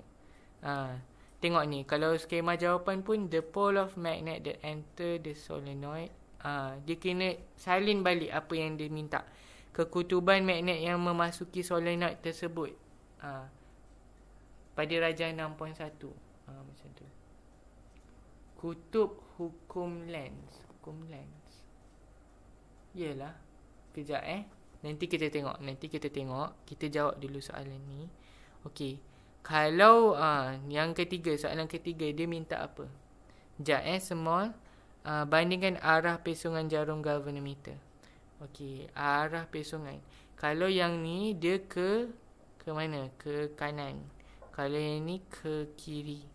Ha. Tengok ni, kalau skema jawapan pun the pole of magnet that enter the solenoid ha. dia kena salin balik apa yang dia minta. Kekutuban magnet yang memasuki solenoid tersebut. Ha. Pada rajah 6.1. Ha, macam tu. Kutub hukum lens. Hukum lens. Yelah. Kejap eh. Nanti kita tengok Nanti kita tengok Kita jawab dulu soalan ni Okey, Kalau uh, Yang ketiga Soalan ketiga Dia minta apa Sekejap eh Small uh, Bandingkan arah pesongan jarum galvanometer Okey, Arah pesongan Kalau yang ni Dia ke Ke mana Ke kanan Kalau yang ni Ke kiri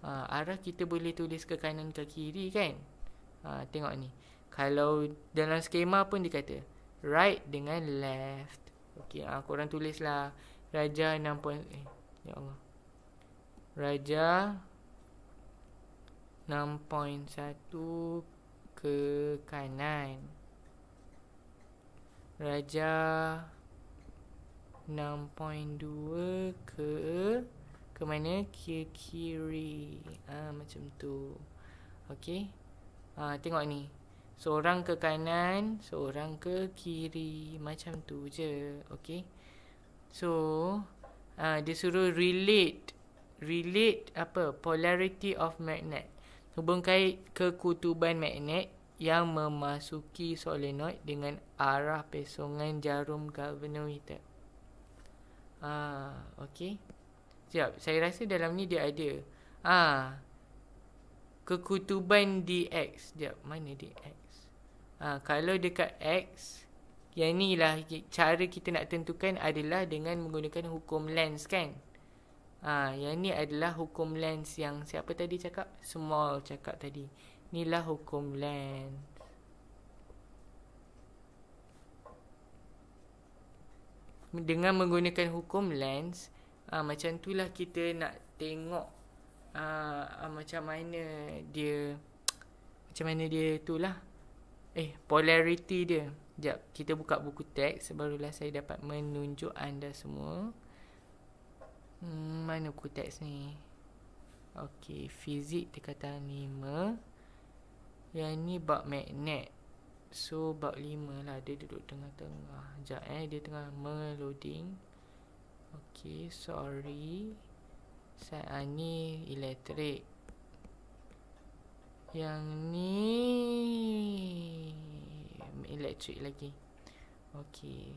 uh, Arah kita boleh tulis ke kanan ke kiri kan uh, Tengok ni Kalau Dalam skema pun dia kata right dengan left. Okey, ah ha, korang tulislah raja 6. Point, eh, ya Allah. Raja 6.1 ke kanan. Raja 6.2 ke ke mana? Ke kiri. Ah ha, macam tu. Okey. Ah ha, tengok ni. Seorang ke kanan, seorang ke kiri. Macam tu je. Okay. So, uh, dia suruh relate. Relate apa? Polarity of magnet. Hubung kait kekutuban magnet yang memasuki solenoid dengan arah pesongan jarum galvanometer. Ah, okay. Siap, saya rasa dalam ni dia ada. Ah. Kekutuban DX. Jap, mana DX? Ha, kalau dekat X, yang ni lah cara kita nak tentukan adalah dengan menggunakan hukum lens kan. Ha, yang ni adalah hukum lens yang siapa tadi cakap? Small cakap tadi. Inilah hukum lens. Dengan menggunakan hukum lens, ha, macam tu lah kita nak tengok ha, ha macam mana dia macam mana dia tu lah. Eh, polarity dia. Sekejap, kita buka buku teks. Barulah saya dapat menunjuk anda semua. Hmm, mana buku teks ni? Okey, fizik dia kata 5. Yang ni bab magnet. So, bab lima lah. Dia duduk tengah-tengah. Sekejap eh, dia tengah meloading. Okey, sorry. Saya ah, ni elektrik. Yang ni Electric lagi Okay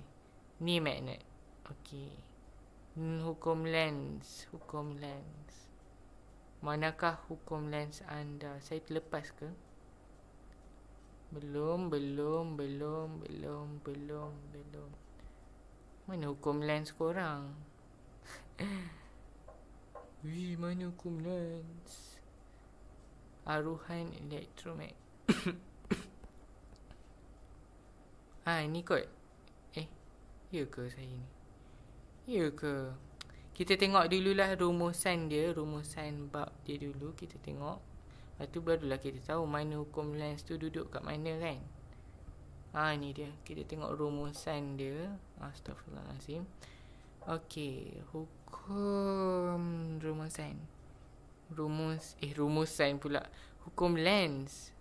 Ni magnet Okay hmm, Hukum lens Hukum lens Manakah hukum lens anda Saya terlepas ke Belum Belum Belum Belum Belum Belum Mana hukum lens korang <laughs> Wih, mana hukum lens? aruhan elektromagnet. <coughs> ah, ini kot. Eh, ya ke saya ni? Ya ke? Kita tengok dululah rumusan dia, rumusan bab dia dulu kita tengok. Lepas tu barulah kita tahu mana hukum lens tu duduk kat mana kan. Ah, ha, ini dia. Kita tengok rumusan dia. Astagfirullahalazim. Okey, hukum rumusan rumus eh rumusan pula hukum lens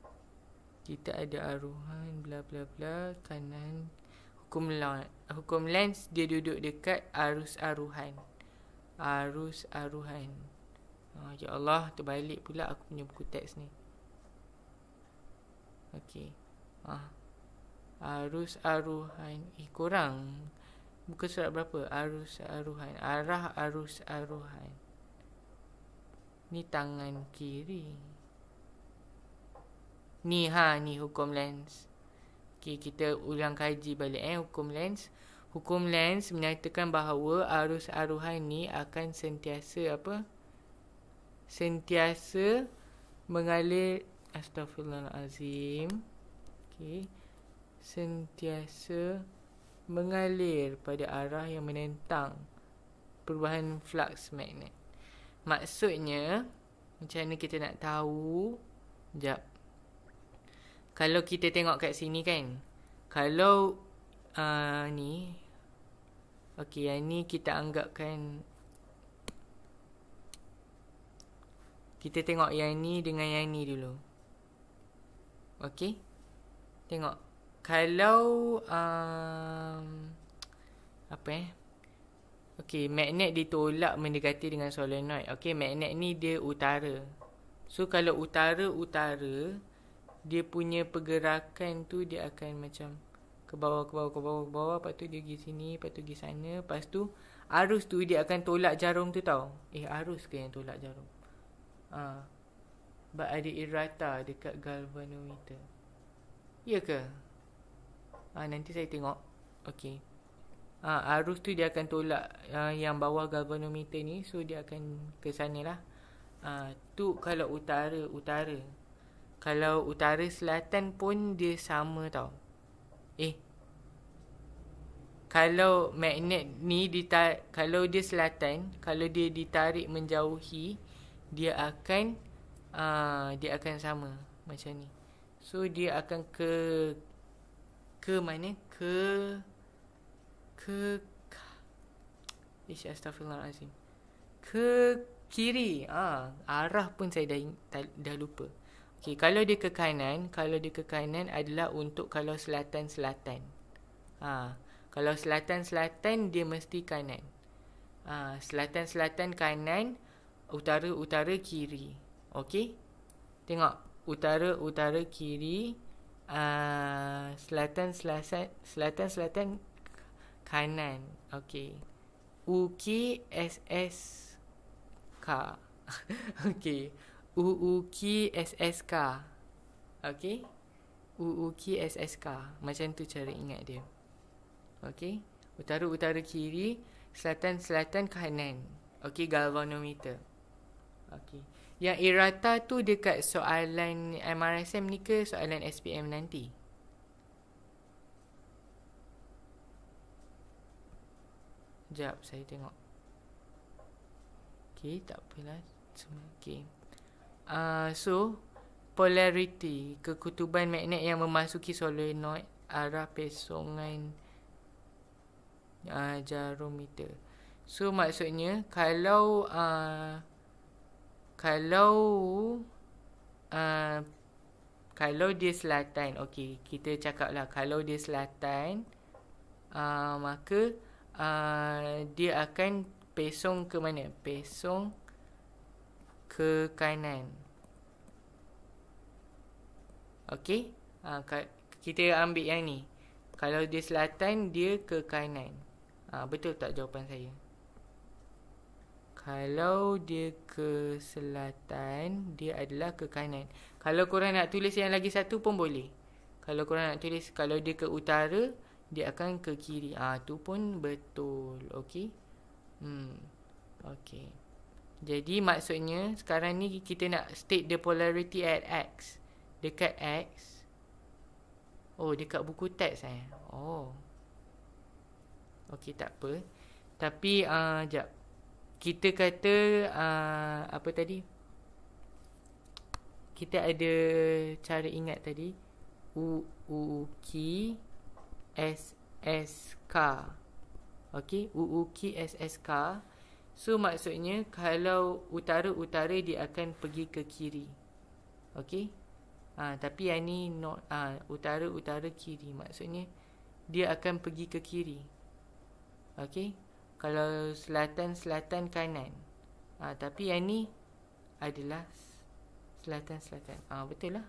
kita ada aruhan bla bla bla kanan hukum lens hukum lens dia duduk dekat arus aruhan arus aruhan oh, ya Allah terbalik pula aku punya buku teks ni okey ah arus aruhan eh kurang buku surat berapa arus aruhan arah arus aruhan Ni tangan kiri. Ni ha, ni hukum lens. Okay, kita ulang kaji balik eh, hukum lens. Hukum lens menyatakan bahawa arus aruhan ni akan sentiasa apa? Sentiasa mengalir Astaghfirullahalazim. Okay. Sentiasa mengalir pada arah yang menentang perubahan flux magnet. Maksudnya, macam mana kita nak tahu? Sekejap. Kalau kita tengok kat sini kan. Kalau uh, ni. Okey, yang ni kita anggapkan. Kita tengok yang ni dengan yang ni dulu. Okey. Tengok. Kalau. Uh, apa eh. Okey, magnet ditolak mendekati dengan solenoid. Okey, magnet ni dia utara. So kalau utara-utara, dia punya pergerakan tu dia akan macam ke bawah ke bawah ke bawah ke bawah, lepas tu dia pergi sini, lepas tu pergi sana, lepas tu arus tu dia akan tolak jarum tu tau. Eh, arus ke yang tolak jarum? Ha. Sebab ada irata dekat galvanometer. Ya ke? Ha, nanti saya tengok. Okey uh, ha, arus tu dia akan tolak uh, yang bawah galvanometer ni so dia akan ke sanalah uh, ha, tu kalau utara utara kalau utara selatan pun dia sama tau eh kalau magnet ni ditarik, kalau dia selatan kalau dia ditarik menjauhi dia akan uh, dia akan sama macam ni so dia akan ke ke mana ke ke Ish, astaghfirullahalazim. Ke kiri. Ah, ha, arah pun saya dah dah lupa. okay kalau dia ke kanan, kalau dia ke kanan adalah untuk kalau selatan-selatan. Ah, ha, kalau selatan-selatan dia mesti kanan. Ah, ha, selatan-selatan kanan, utara-utara kiri. Okey. Tengok, utara-utara kiri. Ah, selatan-selatan selatan-selatan kanan. Okay. U K S S K. <laughs> Okay. U U K S S K. Okay. U U K S S K. Macam tu cara ingat dia. Okay. Utara utara kiri, selatan selatan kanan. Okay. Galvanometer. Okay. Yang irata tu dekat soalan MRSM ni ke soalan SPM nanti? Sekejap saya tengok Okay tak apalah Semua okay uh, ah, So Polarity Kekutuban magnet yang memasuki solenoid Arah pesongan uh, Jarometer So maksudnya Kalau uh, Kalau uh, Kalau dia selatan Okay kita cakaplah Kalau dia selatan uh, Maka uh, dia akan pesong ke mana? Pesong ke kanan. Okey. Uh, kita ambil yang ni. Kalau dia selatan, dia ke kanan. Uh, betul tak jawapan saya? Kalau dia ke selatan, dia adalah ke kanan. Kalau korang nak tulis yang lagi satu pun boleh. Kalau korang nak tulis, kalau dia ke utara, dia akan ke kiri. Ah tu pun betul. Okey. Hmm. Okey. Jadi maksudnya sekarang ni kita nak state the polarity at x dekat x. Oh, dekat buku teks eh. Oh. Okey, tak apa. Tapi ah uh, jap. Kita kata uh, apa tadi? Kita ada cara ingat tadi. U u ki SSK. Okey, Uuki SSK. So maksudnya kalau utara-utara dia akan pergi ke kiri. Okey. Ha, ah, tapi yang ni ah, utara-utara ha, kiri maksudnya dia akan pergi ke kiri. Okey. Kalau selatan-selatan kanan. Ha, tapi yang ni adalah selatan-selatan. Ah ha, betul lah.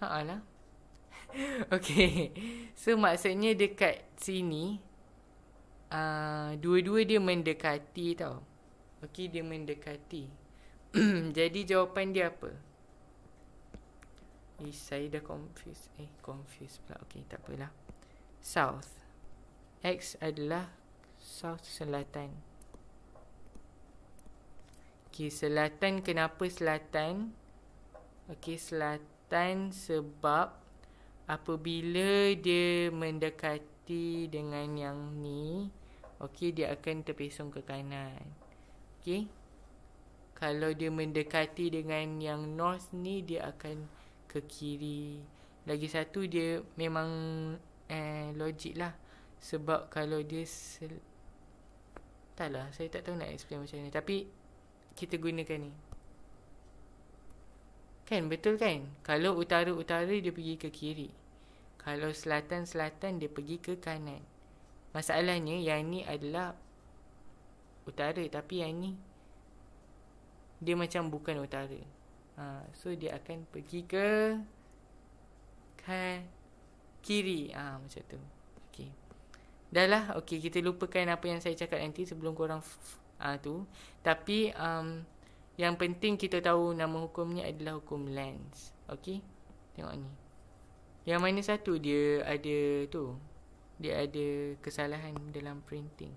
Haalah. -ha <laughs> Okay So maksudnya dekat sini uh, Dua-dua dia mendekati tau Okay dia mendekati <clears throat> Jadi jawapan dia apa? Eh saya dah confuse, Eh confuse pula Okay tak apalah South X adalah South Selatan Okay selatan kenapa selatan? Okay selatan sebab apabila dia mendekati dengan yang ni okey dia akan terpesong ke kanan okey kalau dia mendekati dengan yang north ni dia akan ke kiri lagi satu dia memang eh logik lah sebab kalau dia sel- taklah saya tak tahu nak explain macam ni tapi kita gunakan ni kan betul kan kalau utara-utara dia pergi ke kiri kalau selatan-selatan dia pergi ke kanan Masalahnya yang ni adalah Utara tapi yang ni Dia macam bukan utara ha, So dia akan pergi ke Kan Kiri ha, Macam tu okay. Dah lah okay, Kita lupakan apa yang saya cakap nanti Sebelum korang ha, tu Tapi um, Yang penting kita tahu Nama hukumnya adalah hukum lens Okey, Tengok ni yang mana satu dia ada tu Dia ada kesalahan dalam printing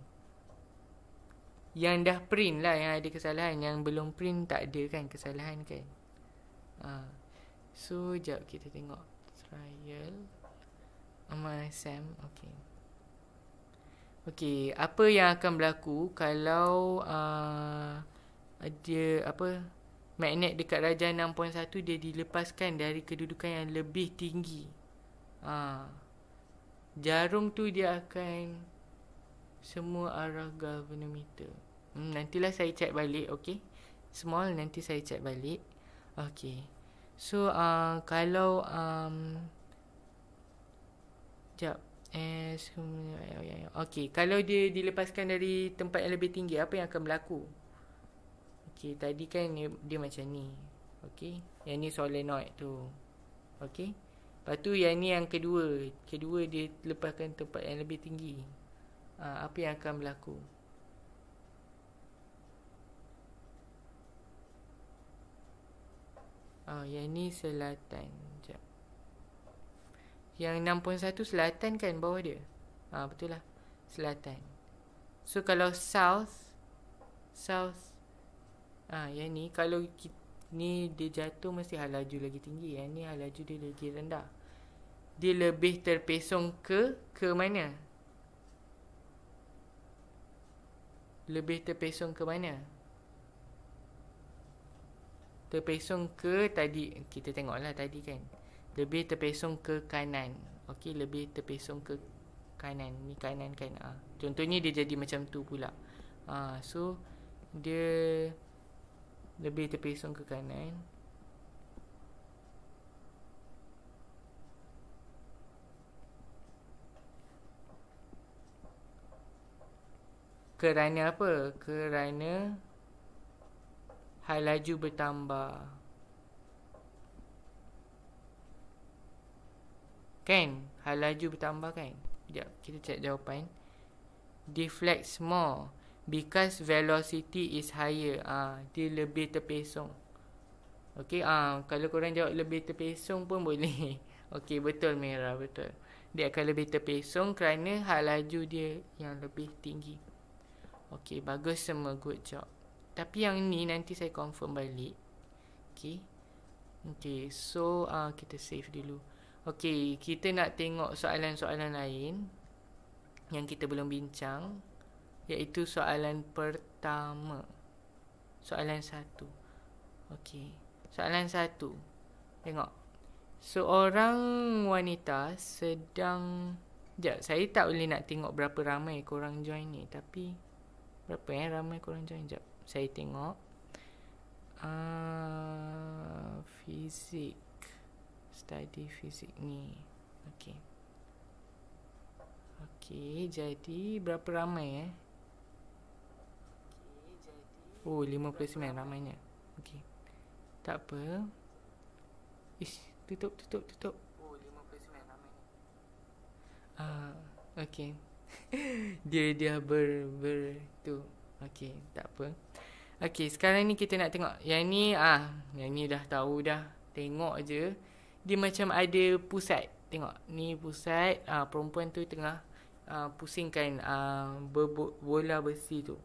Yang dah print lah yang ada kesalahan Yang belum print tak ada kan kesalahan kan ha. So, jap kita tengok Trial Sam. Okay Okay, apa yang akan berlaku Kalau uh, Dia, apa Magnet dekat Raja 6.1 Dia dilepaskan dari kedudukan yang lebih tinggi ha, jarum tu dia akan semua arah galvanometer. Hmm, nantilah saya check balik, okay? Small, nanti saya check balik. Okay. So, uh, kalau... Um, sekejap. As, okay, kalau dia dilepaskan dari tempat yang lebih tinggi, apa yang akan berlaku? Okay, tadi kan dia, dia macam ni. Okay. Yang ni solenoid tu. Okay. Lepas tu yang ni yang kedua Kedua dia lepaskan tempat yang lebih tinggi ha, Apa yang akan berlaku ha, Yang ni selatan Sekejap. Yang 6.1 selatan kan bawah dia ha, Betul lah Selatan So kalau south South ha, Yang ni kalau kita Ni dia jatuh mesti halaju lagi tinggi eh. Ni halaju dia lagi rendah Dia lebih terpesong ke Ke mana Lebih terpesong ke mana Terpesong ke tadi Kita tengoklah tadi kan Lebih terpesong ke kanan Okey lebih terpesong ke kanan Ni kanan kan ha. Contohnya dia jadi macam tu pula ha, So Dia lebih terpesong ke kanan Kerana apa? Kerana Hal laju bertambah Kan? Hal laju bertambah kan? Sekejap, kita check jawapan deflect more because velocity is higher ah ha, dia lebih terpesong Okay, ah ha, kalau korang jawab lebih terpesong pun <laughs> boleh Okay, betul merah betul dia akan lebih terpesong kerana hal laju dia yang lebih tinggi Okay, bagus semua good job tapi yang ni nanti saya confirm balik Okay, okay. so ah ha, kita save dulu Okay, kita nak tengok soalan-soalan lain yang kita belum bincang iaitu soalan pertama. Soalan satu. Okey. Soalan satu. Tengok. Seorang wanita sedang... Sekejap, saya tak boleh nak tengok berapa ramai korang join ni. Tapi, berapa eh ramai korang join? Sekejap, saya tengok. Uh, fizik. Study fizik ni. Okey. Okey, jadi berapa ramai eh? Oh, 59 ramainya. Okey. Tak apa. Ish, tutup, tutup, tutup. Oh, 59 ramainya. Ah, uh, okey. <laughs> dia dia ber ber tu. Okey, tak apa. Okey, sekarang ni kita nak tengok. Yang ni ah, yang ni dah tahu dah. Tengok aje. Dia macam ada pusat. Tengok, ni pusat. Ah, perempuan tu tengah ah, pusingkan ah, bola besi tu.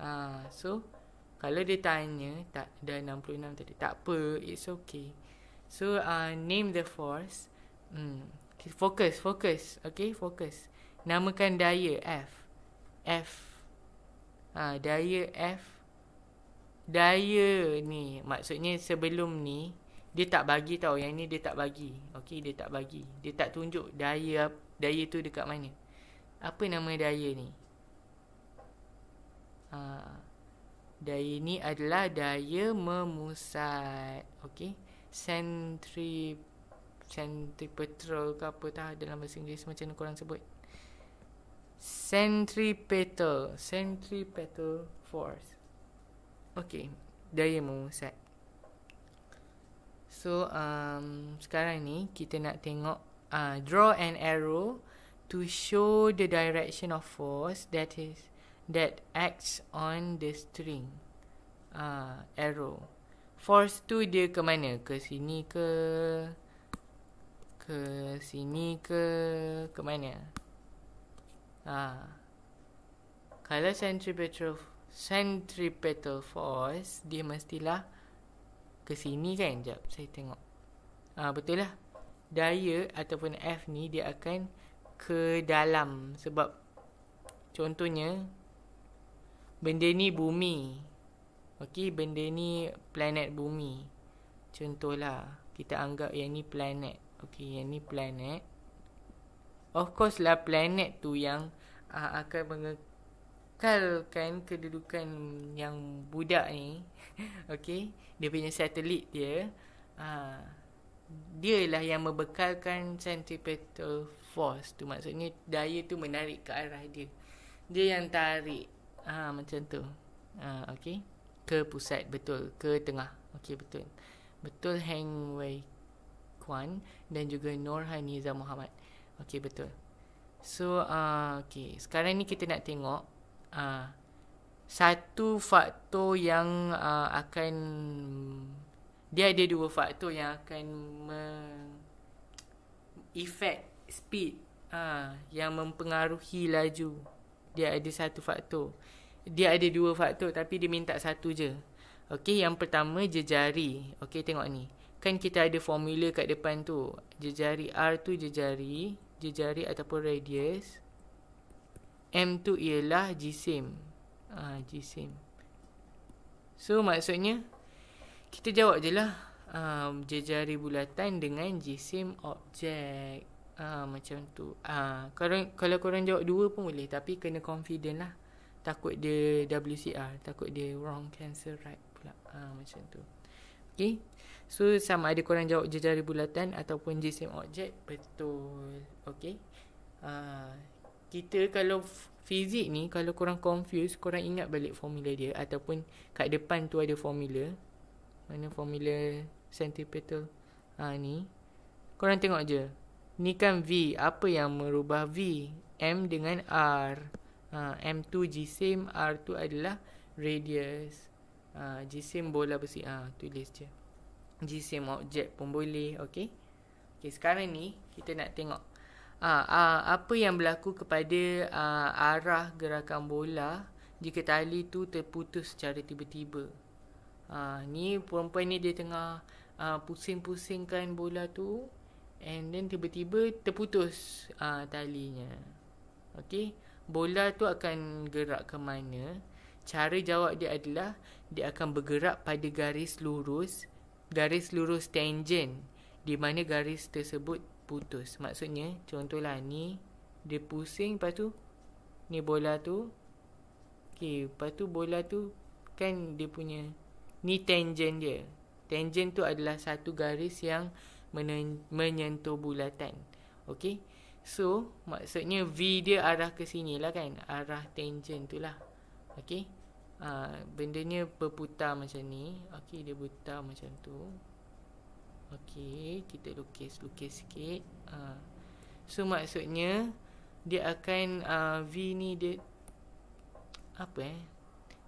Ha, so kalau dia tanya tak ada 66 tadi tak apa it's okay. So uh, name the force. Hmm. Focus, focus. Okay, focus. Namakan daya F. F. Ha, daya F. Daya ni maksudnya sebelum ni dia tak bagi tau. Yang ni dia tak bagi. Okay, dia tak bagi. Dia tak tunjuk daya daya tu dekat mana. Apa nama daya ni? Ha. Daya ni adalah daya memusat. Okey. Sentri centripetal ke apa tah dalam bahasa Inggeris macam mana korang sebut? Centripetal, centripetal force. Okey, daya memusat. So, um, sekarang ni kita nak tengok uh, draw an arrow to show the direction of force that is that acts on the string uh, arrow. Force tu dia ke mana? Ke sini ke? Ke sini ke? Ke mana? Ah. Kalau centripetal centripetal force dia mestilah ke sini kan? Jap saya tengok. Ah betul lah. Daya ataupun F ni dia akan ke dalam sebab contohnya benda ni bumi. Okey, benda ni planet bumi. Contohlah, kita anggap yang ni planet. Okey, yang ni planet. Of course lah planet tu yang uh, akan mengekalkan kedudukan yang budak ni. <laughs> Okey, dia punya satelit dia. Uh, lah yang membekalkan centripetal force tu maksudnya daya tu menarik ke arah dia. Dia yang tarik Ah ha, macam tu. ha, ah, okey. Ke pusat betul, ke tengah. Okey betul. Betul Heng Wei Kuan dan juga Nur Haniza Muhammad. Okey betul. So ah uh, okey, sekarang ni kita nak tengok uh, satu faktor yang uh, akan dia ada dua faktor yang akan me- effect speed uh, yang mempengaruhi laju dia ada satu faktor Dia ada dua faktor tapi dia minta satu je Okey, yang pertama jejari Okey, tengok ni Kan kita ada formula kat depan tu Jejari R tu jejari Jejari ataupun radius M tu ialah jisim ha, Jisim So, maksudnya Kita jawab je lah um, Jejari bulatan dengan jisim objek Ah uh, macam tu. Ah uh, kalau kalau korang jawab dua pun boleh tapi kena confident lah. Takut dia WCR, takut dia wrong cancer right pula. Ah uh, macam tu. Okay So sama ada korang jawab jejari bulatan ataupun jisim objek betul. Okay uh, kita kalau fizik ni kalau korang confuse korang ingat balik formula dia ataupun kat depan tu ada formula. Mana formula centripetal ah uh, ni. Korang tengok je. Ni kan V. Apa yang merubah V? M dengan R. Uh, M tu same R tu adalah radius. g ha, same bola bersih ha, Uh, tulis je. same objek pun boleh. Okay. Okay, sekarang ni kita nak tengok. Uh, uh, apa yang berlaku kepada uh, arah gerakan bola jika tali tu terputus secara tiba-tiba. Uh, ni perempuan ni dia tengah uh, pusing-pusingkan bola tu. And then tiba-tiba terputus uh, talinya. Okay. Bola tu akan gerak ke mana? Cara jawab dia adalah dia akan bergerak pada garis lurus. Garis lurus tangent. Di mana garis tersebut putus. Maksudnya contohlah ni dia pusing lepas tu ni bola tu. Okay. Lepas tu bola tu kan dia punya ni tangent dia. Tangent tu adalah satu garis yang menyentuh bulatan. Okay. So, maksudnya V dia arah ke sini lah kan. Arah tangent tu lah. Okay. Uh, ah, bendanya berputar macam ni. Okay, dia putar macam tu. Okay, kita lukis-lukis sikit. Uh, so, maksudnya dia akan uh, V ni dia apa eh?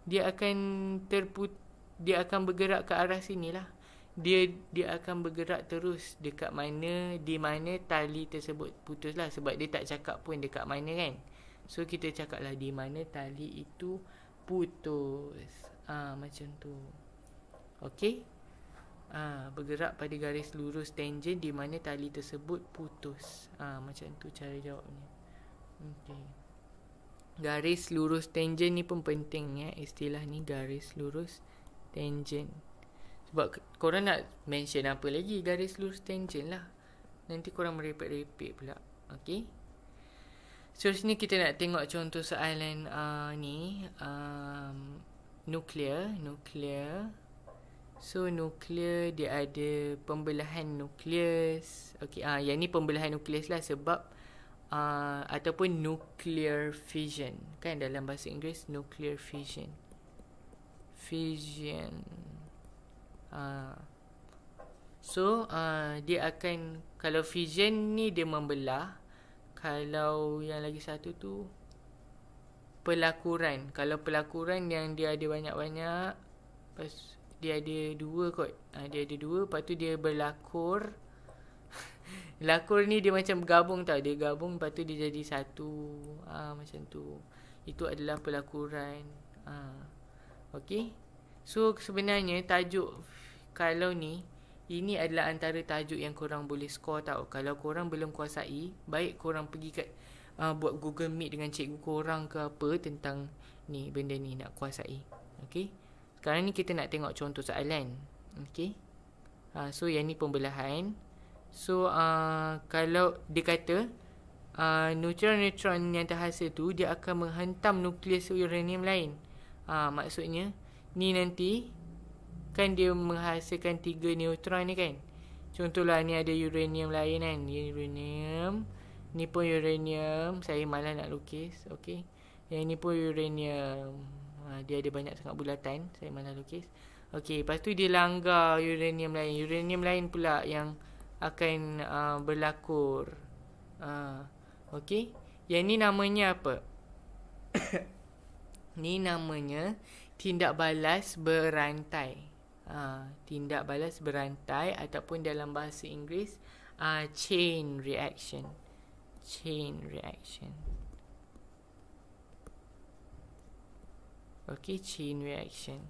Dia akan terput dia akan bergerak ke arah sini lah dia dia akan bergerak terus dekat mana di mana tali tersebut putuslah sebab dia tak cakap pun dekat mana kan so kita cakaplah di mana tali itu putus ah ha, macam tu okay ah ha, bergerak pada garis lurus tangent di mana tali tersebut putus ah ha, macam tu cara jawabnya Okey. garis lurus tangent ni pun penting ya istilah ni garis lurus tangent sebab korang nak mention apa lagi Garis lurus tangent lah Nanti korang merepek-repek pula Okay So sini kita nak tengok contoh soalan uh, ni um, Nuklear Nuklear So nuklear dia ada pembelahan nukleus okay, uh, ah, Yang ni pembelahan nukleus lah sebab uh, Ataupun nuclear fission Kan dalam bahasa Inggeris nuclear fission Fission Ah. So uh, dia akan kalau fission ni dia membelah kalau yang lagi satu tu pelakuran kalau pelakuran yang dia ada banyak-banyak pas dia ada dua kot uh, dia ada dua lepas tu dia berlakur <laughs> lakur ni dia macam gabung tau dia gabung lepas tu dia jadi satu uh, macam tu itu adalah pelakuran uh, Okay so sebenarnya tajuk kalau ni, ini adalah antara tajuk yang korang boleh skor tau. Kalau korang belum kuasai, baik korang pergi kat uh, buat Google Meet dengan cikgu korang ke apa tentang ni benda ni nak kuasai. Okey. Sekarang ni kita nak tengok contoh soalan. Okey. Uh, so yang ni pembelahan. So uh, kalau dia kata uh, neutron-neutron yang terhasil tu dia akan menghantam nukleus uranium lain. Uh, maksudnya ni nanti kan dia menghasilkan tiga neutron ni kan. Contohlah ni ada uranium lain kan. Uranium. Ni pun uranium. Saya malah nak lukis. Okay. Yang ni pun uranium. Ha, dia ada banyak sangat bulatan. Saya malah lukis. Okay. Lepas tu dia langgar uranium lain. Uranium lain pula yang akan uh, berlakur. Ha, okay. Yang ni namanya apa? <coughs> ni namanya tindak balas berantai uh, tindak balas berantai ataupun dalam bahasa Inggeris uh, chain reaction. Chain reaction. Okay, chain reaction.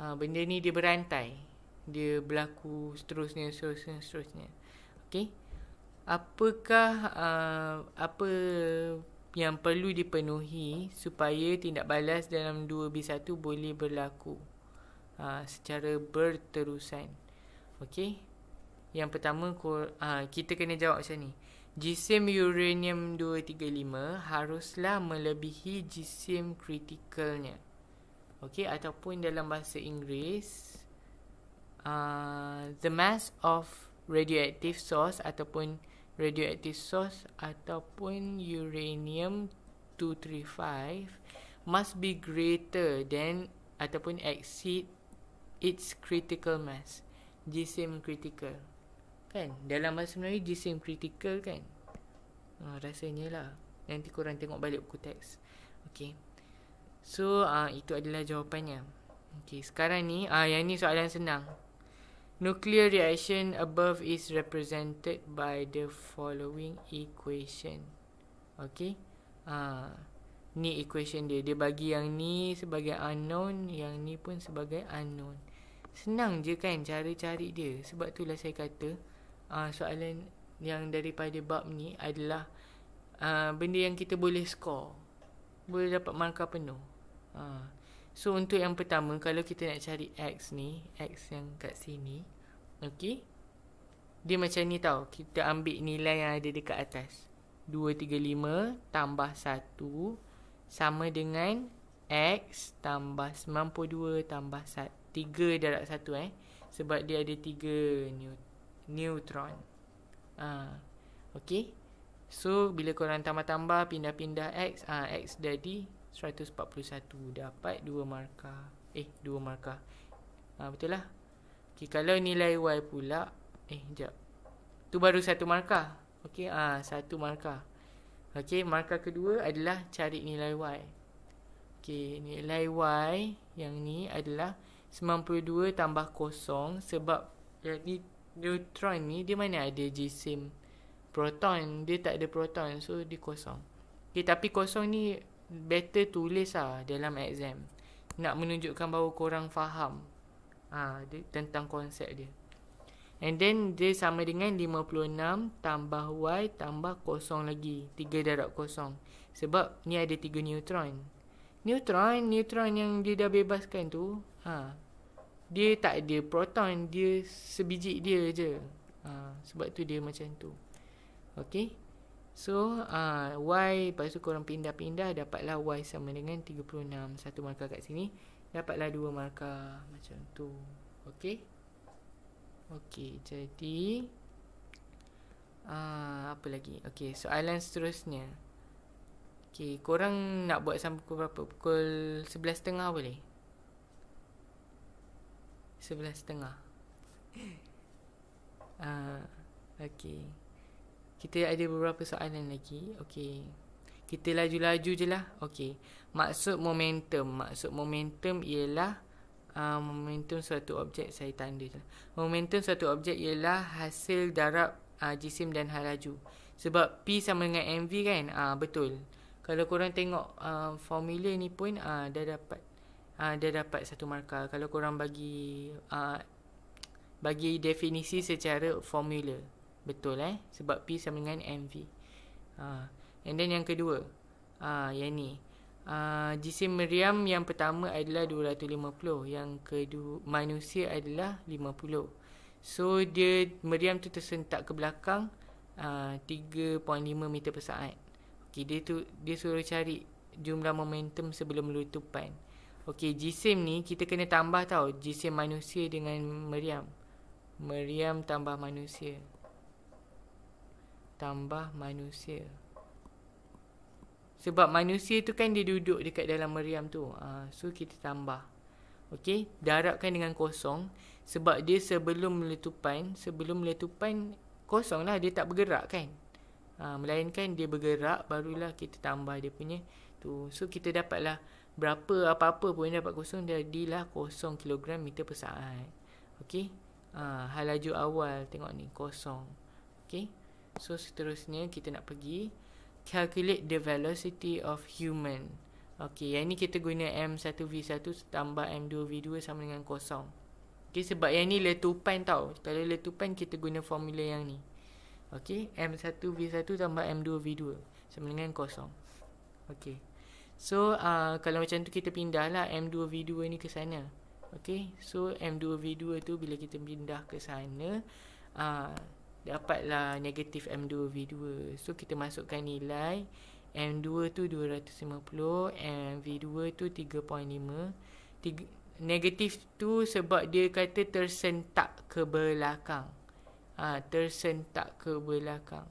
Uh, benda ni dia berantai. Dia berlaku seterusnya, seterusnya, seterusnya. Okay. Apakah, uh, apa yang perlu dipenuhi supaya tindak balas dalam 2B1 boleh berlaku? ha, secara berterusan. Okey. Yang pertama kor, ha, kita kena jawab macam ni. Jisim uranium 235 haruslah melebihi jisim kritikalnya. Okey ataupun dalam bahasa Inggeris uh, the mass of radioactive source ataupun radioactive source ataupun uranium 235 must be greater than ataupun exceed it's critical mass jisim critical kan dalam bahasa Melayu jisim critical kan ha, rasanya lah nanti korang tengok balik buku teks okay so uh, itu adalah jawapannya okay sekarang ni ah yang ni soalan senang nuclear reaction above is represented by the following equation okay ah ni equation dia dia bagi yang ni sebagai unknown yang ni pun sebagai unknown senang je kan cara cari dia sebab itulah saya kata uh, soalan yang daripada bab ni adalah uh, benda yang kita boleh score boleh dapat markah penuh uh. so untuk yang pertama kalau kita nak cari X ni X yang kat sini okay dia macam ni tau kita ambil nilai yang ada dekat atas 235 tambah 1 sama dengan X tambah 92 tambah 1 tiga darab satu eh sebab dia ada tiga neutron ha. Okay So bila korang tambah-tambah pindah-pindah X ha, X jadi 141 Dapat dua markah Eh dua markah ha, Betul lah okay, Kalau nilai Y pula Eh jap Tu baru satu markah Okay ah ha, satu markah Okay markah kedua adalah cari nilai Y Okay nilai Y yang ni adalah 92 tambah kosong sebab jadi neutron ni dia mana ada jisim proton dia tak ada proton so dia kosong okay, tapi kosong ni better tulis lah dalam exam nak menunjukkan bahawa korang faham ah ha, tentang konsep dia and then dia sama dengan 56 tambah y tambah kosong lagi 3 darab kosong sebab ni ada 3 neutron neutron neutron yang dia dah bebaskan tu ha dia tak ada proton dia sebiji dia je uh, sebab tu dia macam tu okey so uh, y lepas tu korang pindah-pindah dapatlah y sama dengan 36 satu markah kat sini dapatlah dua markah macam tu okey okey jadi uh, apa lagi okey soalan seterusnya Okay, korang nak buat sampai pukul berapa? Pukul 11.30 boleh? Sebelas setengah uh, <laughs> ah, Okay Kita ada beberapa soalan lagi Okay Kita laju-laju je lah Okay Maksud momentum Maksud momentum ialah uh, Momentum suatu objek Saya tanda je lah. Momentum suatu objek ialah Hasil darab uh, jisim dan halaju Sebab P sama dengan MV kan uh, Betul Kalau korang tengok uh, formula ni pun uh, Dah dapat uh, dia dapat satu markah kalau korang bagi uh, bagi definisi secara formula betul eh sebab P sama dengan MV uh, ah, and then yang kedua uh, yang ni uh, jisim meriam yang pertama adalah 250 yang kedua manusia adalah 50 so dia meriam tu tersentak ke belakang uh, 3.5 meter per saat okay, dia tu dia suruh cari jumlah momentum sebelum letupan Okey, jisim ni kita kena tambah tau. Jisim manusia dengan meriam. Meriam tambah manusia. Tambah manusia. Sebab manusia tu kan dia duduk dekat dalam meriam tu. Uh, so, kita tambah. Okey, darabkan dengan kosong. Sebab dia sebelum letupan, sebelum letupan kosong lah. Dia tak bergerak kan. Uh, melainkan dia bergerak, barulah kita tambah dia punya tu. So, kita dapatlah... lah berapa apa-apa poin dapat kosong jadilah 0 kg meter per saat. okay Ha, hal awal tengok ni kosong. okay, So seterusnya kita nak pergi calculate the velocity of human. okay, yang ni kita guna m1v1 tambah m2v2 sama dengan kosong. okay sebab yang ni letupan tau. Kalau letupan kita guna formula yang ni. okay m1v1 tambah m2v2 sama dengan kosong. okay So uh, kalau macam tu kita pindah lah M2 V2 ni ke sana Okay so M2 V2 tu bila kita pindah ke sana uh, Dapatlah negatif M2 V2 So kita masukkan nilai M2 tu 250 M2 v tu 3.5 Negatif tu sebab dia kata tersentak ke belakang ha, Tersentak ke belakang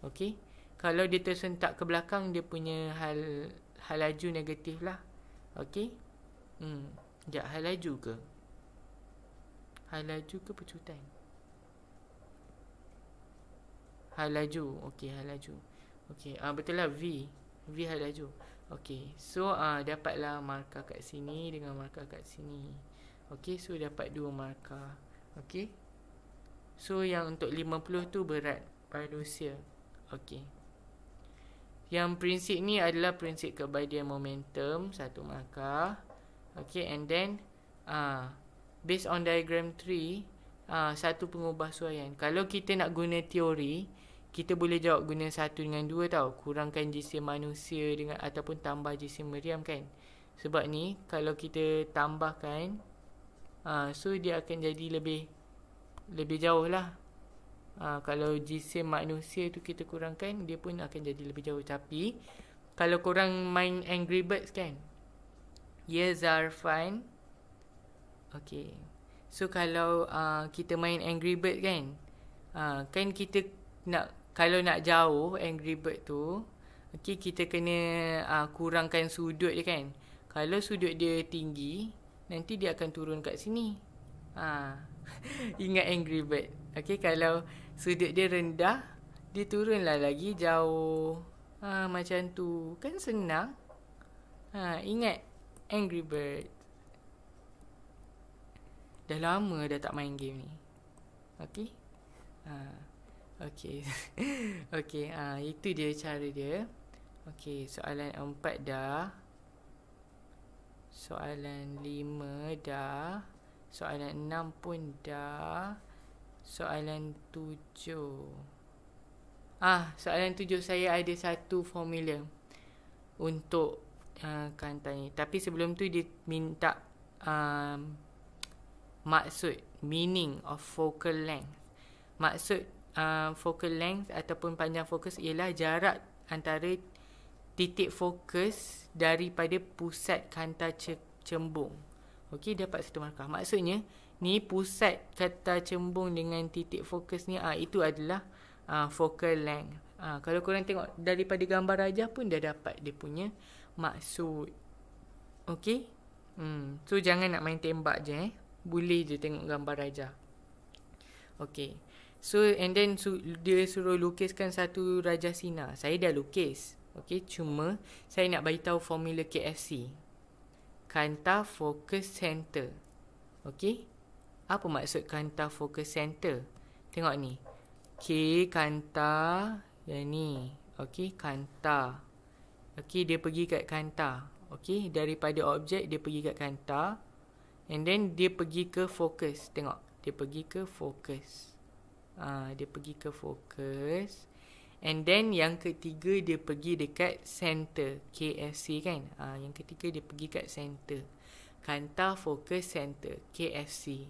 Okay Kalau dia tersentak ke belakang dia punya hal halaju negatif lah Okay hmm. Sekejap halaju ke Halaju ke pecutan Halaju Okay halaju Okay uh, ah, betul lah V V halaju Okay so uh, dapatlah markah kat sini Dengan markah kat sini Okay so dapat dua markah Okay So yang untuk 50 tu berat Manusia Okay yang prinsip ni adalah prinsip kebahagiaan momentum Satu markah Okay and then uh, Based on diagram 3 uh, ah, Satu pengubah suaian Kalau kita nak guna teori Kita boleh jawab guna satu dengan dua tau Kurangkan jisim manusia dengan Ataupun tambah jisim meriam kan Sebab ni kalau kita tambahkan uh, So dia akan jadi lebih Lebih jauh lah Ha, kalau jisim manusia tu kita kurangkan, dia pun akan jadi lebih jauh. Tapi, kalau korang main Angry Birds kan? yes are fine Okay. So, kalau uh, kita main Angry Birds kan? Uh, kan kita nak, kalau nak jauh Angry Bird tu, okay, kita kena uh, kurangkan sudut dia kan? Kalau sudut dia tinggi, nanti dia akan turun kat sini. Ha. <laughs> Ingat Angry Bird. Okay, kalau sudut dia rendah, dia turunlah lagi jauh. Ha, macam tu. Kan senang. Ha, ingat Angry Bird. Dah lama dah tak main game ni. Okay? Ha, okay. <laughs> okay, ha, itu dia cara dia. Okay, soalan empat dah. Soalan lima dah. Soalan enam pun dah. Soalan tujuh. Ah, soalan tujuh saya ada satu formula untuk uh, ah, kantan ni. Tapi sebelum tu dia minta um, maksud, meaning of focal length. Maksud uh, focal length ataupun panjang fokus ialah jarak antara titik fokus daripada pusat kanta cembung. Okey, dapat satu markah. Maksudnya, ni pusat kata cembung dengan titik fokus ni ah itu adalah ah focal length. Ah kalau korang tengok daripada gambar rajah pun dah dapat dia punya maksud. Okey? Hmm, so jangan nak main tembak je eh. Boleh je tengok gambar rajah. Okey. So and then so, dia suruh lukiskan satu rajah sina. Saya dah lukis. Okey, cuma saya nak bagi tahu formula KFC. Kanta Focus Center. Okey? apa maksud kanta focus center? Tengok ni. K kanta yang ni. Okey, kanta. Okey, dia pergi kat kanta. Okey, daripada objek dia pergi kat kanta. And then dia pergi ke focus. Tengok, dia pergi ke focus. Ah, uh, dia pergi ke focus. And then yang ketiga dia pergi dekat center, KFC kan? Ah, yang ketiga dia pergi kat center. Kanta focus center, KFC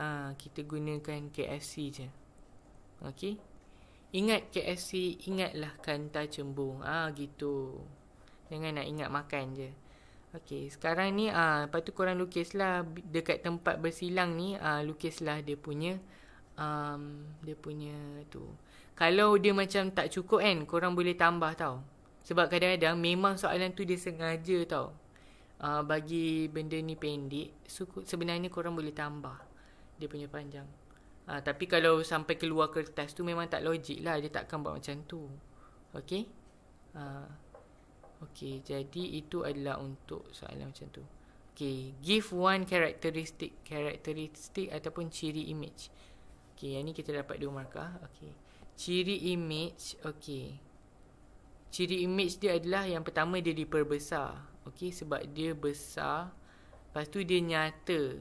ha, kita gunakan KFC je. Okey. Ingat KFC, ingatlah kanta cembung. Ah ha, gitu. Jangan nak ingat makan je. Okey, sekarang ni ah ha, lepas tu korang lukislah dekat tempat bersilang ni ah ha, lukis lah dia punya um, dia punya tu. Kalau dia macam tak cukup kan, korang boleh tambah tau. Sebab kadang-kadang memang soalan tu dia sengaja tau. Uh, bagi benda ni pendek, so, sebenarnya korang boleh tambah dia punya panjang ha, Tapi kalau sampai keluar kertas tu memang tak logik lah Dia takkan buat macam tu Okay ha, ah, Okay jadi itu adalah untuk soalan macam tu Okay give one characteristic Characteristic ataupun ciri image Okay yang ni kita dapat dua markah Okay Ciri image Okay Ciri image dia adalah yang pertama dia diperbesar Okay sebab dia besar Lepas tu dia nyata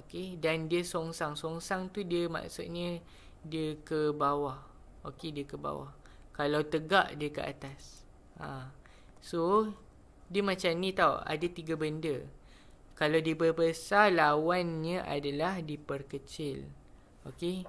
okey dan dia songsang songsang tu dia maksudnya dia ke bawah okey dia ke bawah kalau tegak dia ke atas ha so dia macam ni tau ada tiga benda kalau diperbesar lawannya adalah diperkecil okey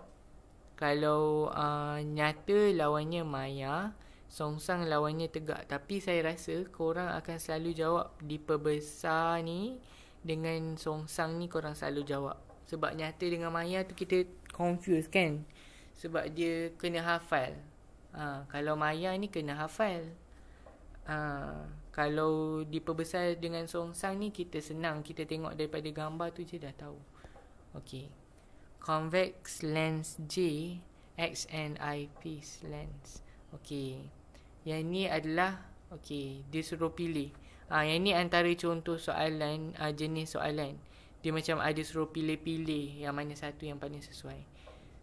kalau uh, nyata lawannya maya songsang lawannya tegak tapi saya rasa korang akan selalu jawab diperbesar ni dengan song sang ni korang selalu jawab sebab nyata dengan maya tu kita confuse kan sebab dia kena hafal ha, kalau maya ni kena hafal ha, kalau diperbesar dengan song sang ni kita senang kita tengok daripada gambar tu je dah tahu okey convex lens j x and I eyepiece lens okey yang ni adalah okey dia suruh pilih Ha, yang ini antara contoh soalan, uh, jenis soalan. Dia macam ada suruh pilih-pilih yang mana satu yang paling sesuai.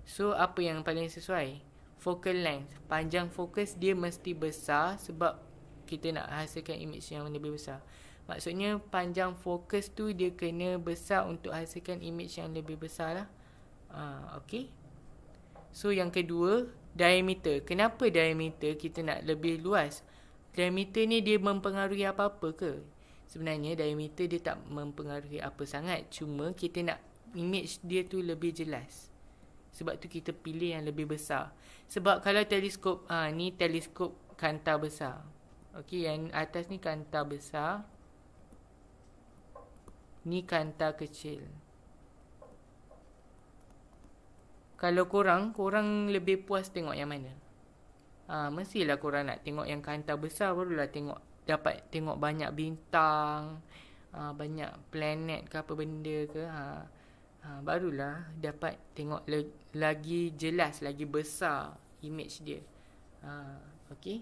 So, apa yang paling sesuai? Focal length. Panjang fokus dia mesti besar sebab kita nak hasilkan imej yang lebih besar. Maksudnya, panjang fokus tu dia kena besar untuk hasilkan imej yang lebih besar lah. Ha, ah, okay. So, yang kedua, diameter. Kenapa diameter kita nak lebih luas? Diameter ni dia mempengaruhi apa-apa ke? Sebenarnya diameter dia tak mempengaruhi apa sangat. Cuma kita nak image dia tu lebih jelas. Sebab tu kita pilih yang lebih besar. Sebab kalau teleskop ha, ni teleskop kanta besar. Okey yang atas ni kanta besar. Ni kanta kecil. Kalau korang, korang lebih puas tengok yang mana? Ah, mestilah korang nak tengok yang kanta besar barulah tengok dapat tengok banyak bintang, ah, banyak planet ke apa benda ke. Ha. Ah. Ha, barulah dapat tengok le- lagi jelas, lagi besar image dia. Ha, okay.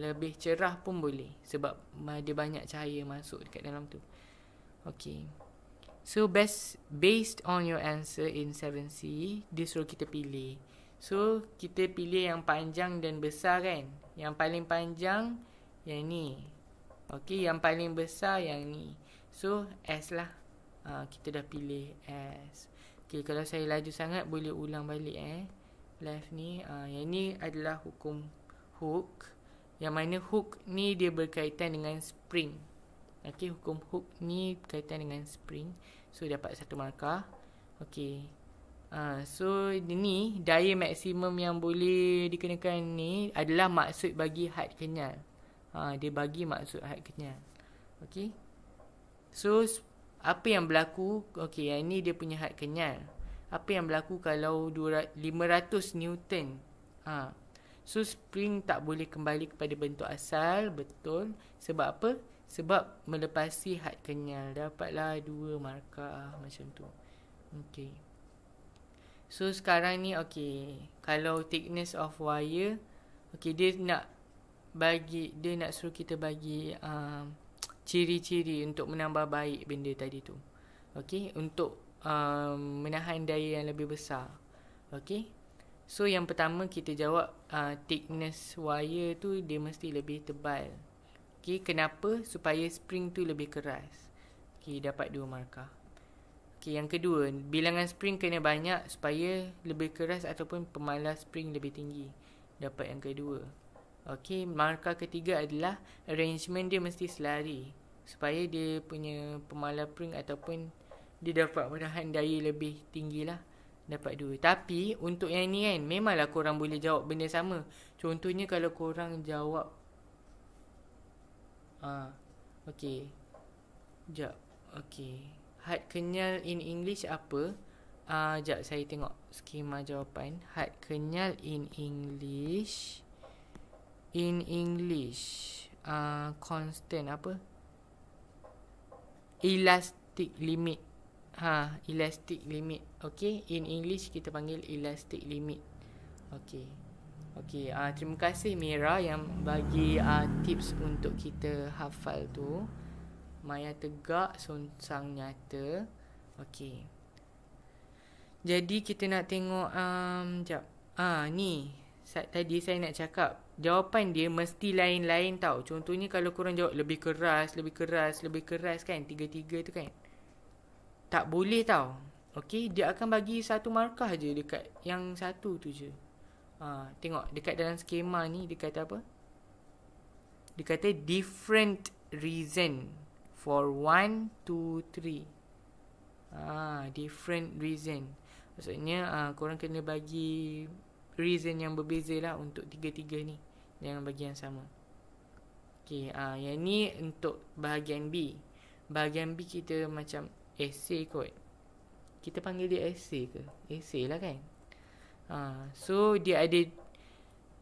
Lebih cerah pun boleh sebab ada banyak cahaya masuk dekat dalam tu. Okay. So, best based on your answer in 7C, dia suruh kita pilih. So kita pilih yang panjang dan besar kan Yang paling panjang yang ni Okay yang paling besar yang ni So S lah uh, Kita dah pilih S Okay kalau saya laju sangat boleh ulang balik eh Left ni uh, Yang ni adalah hukum hook Yang mana hook ni dia berkaitan dengan spring Okay hukum hook ni berkaitan dengan spring So dapat satu markah Okay Ha, so ni daya maksimum yang boleh dikenakan ni adalah maksud bagi had kenyal. Ha, dia bagi maksud had kenyal. Okey. So apa yang berlaku? Okey, yang ni dia punya had kenyal. Apa yang berlaku kalau 500 Newton? Ha. So spring tak boleh kembali kepada bentuk asal, betul. Sebab apa? Sebab melepasi had kenyal. Dapatlah dua markah macam tu. Okey. So sekarang ni okay Kalau thickness of wire Okay dia nak bagi Dia nak suruh kita bagi um, Ciri-ciri untuk menambah baik benda tadi tu Okay untuk um, menahan daya yang lebih besar Okay So yang pertama kita jawab uh, Thickness wire tu dia mesti lebih tebal Okay kenapa? Supaya spring tu lebih keras Okay dapat dua markah Okey, yang kedua, bilangan spring kena banyak supaya lebih keras ataupun pemalas spring lebih tinggi. Dapat yang kedua. Okey, markah ketiga adalah arrangement dia mesti selari supaya dia punya pemalas spring ataupun dia dapat menahan daya lebih tinggi lah. Dapat dua. Tapi untuk yang ni kan, memanglah korang boleh jawab benda sama. Contohnya kalau korang jawab Ah, okey. Jap. Okey had kenyal in English apa? Ah, uh, jap saya tengok skema jawapan. Had kenyal in English. In English. uh, constant apa? Elastic limit. Ha, elastic limit. Okay, in English kita panggil elastic limit. Okay. Okay, uh, ah, terima kasih Mira yang bagi uh, tips untuk kita hafal tu. Maya tegak sonsang nyata. Okey. Jadi kita nak tengok um, jap. Ah ni. Tadi saya nak cakap Jawapan dia mesti lain-lain tau Contohnya kalau korang jawab lebih keras Lebih keras, lebih keras kan Tiga-tiga tu kan Tak boleh tau Okay, dia akan bagi satu markah je Dekat yang satu tu je ha, Tengok, dekat dalam skema ni Dia kata apa? Dia kata different reason for one, two, three, ah different reason maksudnya ah, korang kena bagi reason yang berbeza lah untuk tiga-tiga ni jangan bagi yang sama Okay, ah, yang ni untuk bahagian B Bahagian B kita macam essay kot Kita panggil dia essay ke? Essay lah kan? Ah, so, dia ada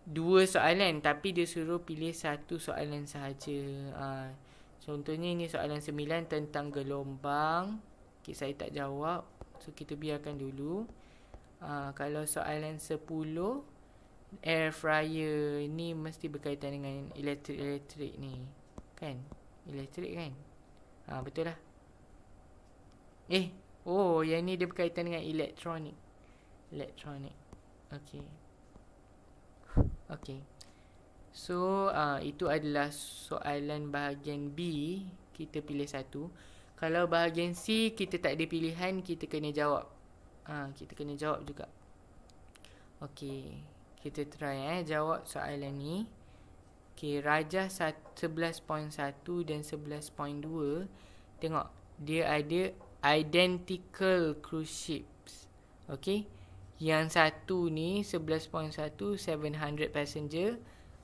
dua soalan Tapi dia suruh pilih satu soalan sahaja ah, Contohnya ini soalan 9 tentang gelombang. Okay, saya tak jawab. So kita biarkan dulu. Uh, kalau soalan 10 air fryer ni mesti berkaitan dengan elektrik-elektrik ni. Kan? Elektrik kan? Ha, betul lah. Eh, oh yang ni dia berkaitan dengan elektronik. Elektronik. Okay. Okay. So uh, itu adalah soalan bahagian B Kita pilih satu Kalau bahagian C kita tak ada pilihan Kita kena jawab uh, Kita kena jawab juga Okay Kita try eh jawab soalan ni Okay rajah 11.1 dan 11.2 Tengok dia ada identical cruise ships Okay Yang satu ni 11.1 700 passenger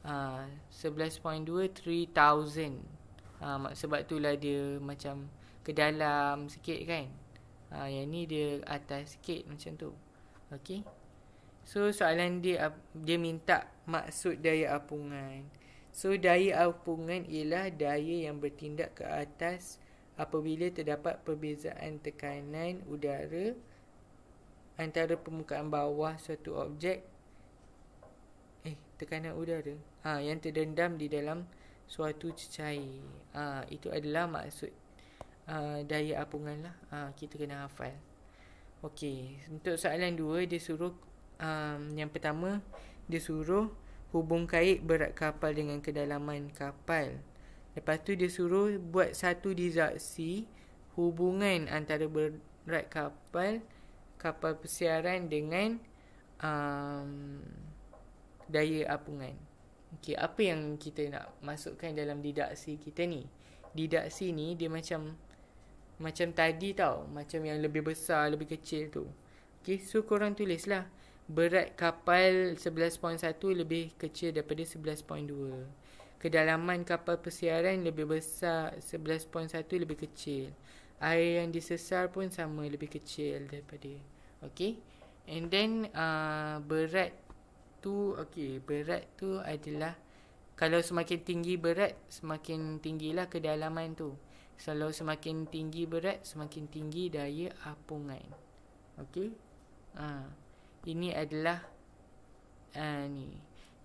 uh, 11.2 3000 ah uh, sebab itulah dia macam ke dalam sikit kan ah uh, yang ni dia atas sikit macam tu okey so soalan dia dia minta maksud daya apungan so daya apungan ialah daya yang bertindak ke atas apabila terdapat perbezaan tekanan udara antara permukaan bawah satu objek eh tekanan udara ha, yang terdendam di dalam suatu cecair. Ha, itu adalah maksud ha, daya apungan lah. Ha, kita kena hafal. Okey, untuk soalan dua, dia suruh um, yang pertama, dia suruh hubung kait berat kapal dengan kedalaman kapal. Lepas tu dia suruh buat satu disaksi hubungan antara berat kapal, kapal persiaran dengan um, daya apungan. Okay, apa yang kita nak masukkan dalam didaksi kita ni? Didaksi ni dia macam macam tadi tau, macam yang lebih besar, lebih kecil tu. Okay, so korang tulislah berat kapal 11.1 lebih kecil daripada 11.2. Kedalaman kapal persiaran lebih besar 11.1 lebih kecil. Air yang disesar pun sama lebih kecil daripada. Okay. And then uh, berat tu okey berat tu adalah kalau semakin tinggi berat semakin tinggilah kedalaman tu kalau semakin tinggi berat semakin tinggi daya apungan okey ha ini adalah ha, ni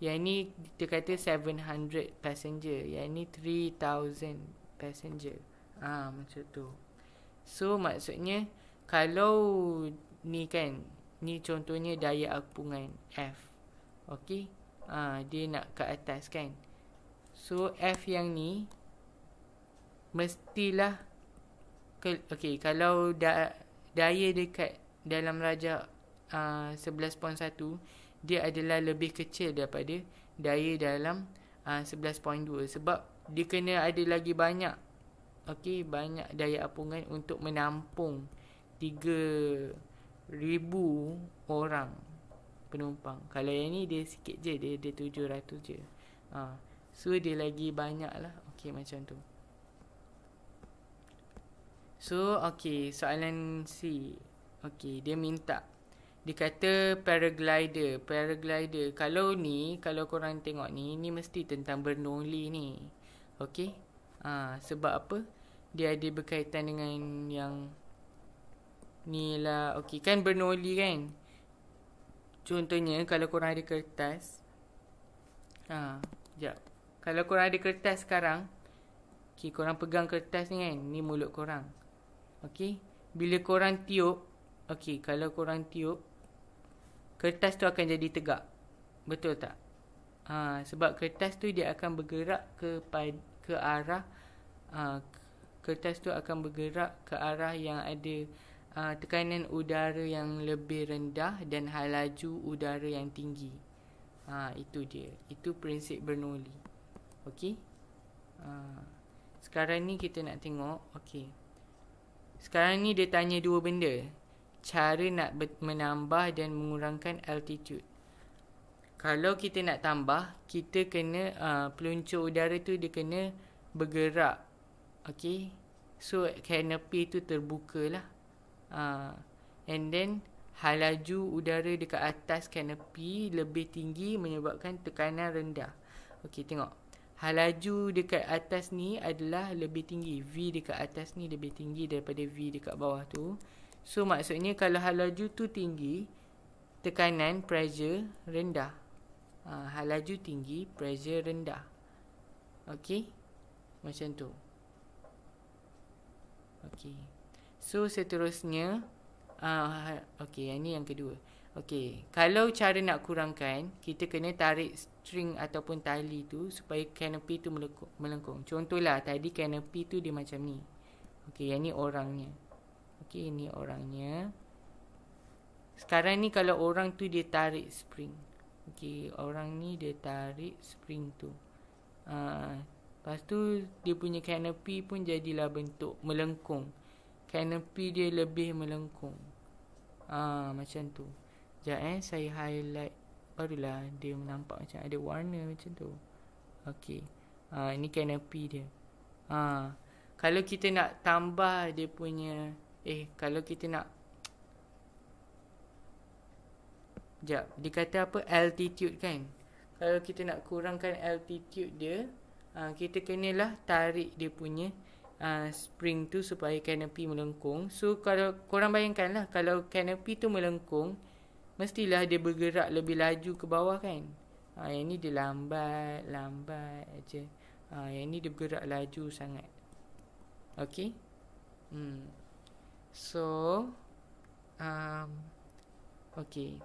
yang ni dia kata 700 passenger yang ni 3000 passenger ha macam tu so maksudnya kalau ni kan ni contohnya daya apungan F Okey. Ha, dia nak ke atas kan. So F yang ni mestilah ok kalau da daya dekat dalam raja a uh, 11.1 dia adalah lebih kecil daripada daya dalam ha, uh, 11.2 sebab dia kena ada lagi banyak okey banyak daya apungan untuk menampung 3000 orang penumpang. Kalau yang ni dia sikit je, dia dia 700 je. Ha. So dia lagi banyak lah. Okay macam tu. So okay soalan C. Okay dia minta. Dia kata paraglider, paraglider. Kalau ni, kalau korang tengok ni, ni mesti tentang bernoli ni. Okay? Ha, sebab apa? Dia ada berkaitan dengan yang ni lah. Okay, kan bernoli kan? Contohnya kalau korang ada kertas ha, Sekejap Kalau korang ada kertas sekarang okay, Korang pegang kertas ni kan Ni mulut korang okay? Bila korang tiup okay, Kalau korang tiup Kertas tu akan jadi tegak Betul tak? Ha, sebab kertas tu dia akan bergerak ke, ke arah ha, Kertas tu akan bergerak ke arah yang ada uh, tekanan udara yang lebih rendah dan halaju udara yang tinggi. Ha, itu dia. Itu prinsip Bernoulli. Okey. Uh, sekarang ni kita nak tengok. Okey. Sekarang ni dia tanya dua benda. Cara nak menambah dan mengurangkan altitude. Kalau kita nak tambah, kita kena uh, peluncur udara tu dia kena bergerak. Okey. So canopy tu terbuka lah. Ha. And then halaju udara dekat atas canopy lebih tinggi menyebabkan tekanan rendah. Okey, tengok. Halaju dekat atas ni adalah lebih tinggi. V dekat atas ni lebih tinggi daripada V dekat bawah tu. So, maksudnya kalau halaju tu tinggi, tekanan pressure rendah. Ha, halaju tinggi, pressure rendah. Okey? Macam tu. Okey. So seterusnya uh, Okay yang ni yang kedua Okay kalau cara nak kurangkan Kita kena tarik string ataupun tali tu Supaya canopy tu melengkung Contohlah tadi canopy tu dia macam ni Okay yang ni orangnya Okay ini orangnya Sekarang ni kalau orang tu dia tarik spring Okay orang ni dia tarik spring tu Haa uh, Lepas tu dia punya canopy pun jadilah bentuk melengkung. Canopy dia lebih melengkung Ah macam tu Sekejap eh saya highlight Barulah dia nampak macam ada warna macam tu Okay Ah ini canopy dia Ah Kalau kita nak tambah dia punya Eh kalau kita nak Sekejap dia kata apa altitude kan Kalau kita nak kurangkan altitude dia Ha, kita kenalah tarik dia punya Uh, spring tu supaya canopy melengkung. So kalau korang lah kalau canopy tu melengkung, mestilah dia bergerak lebih laju ke bawah kan. Ha, yang ni dia lambat, lambat aje. Ha, yang ni dia bergerak laju sangat. Okay. Hmm. So, um, okay.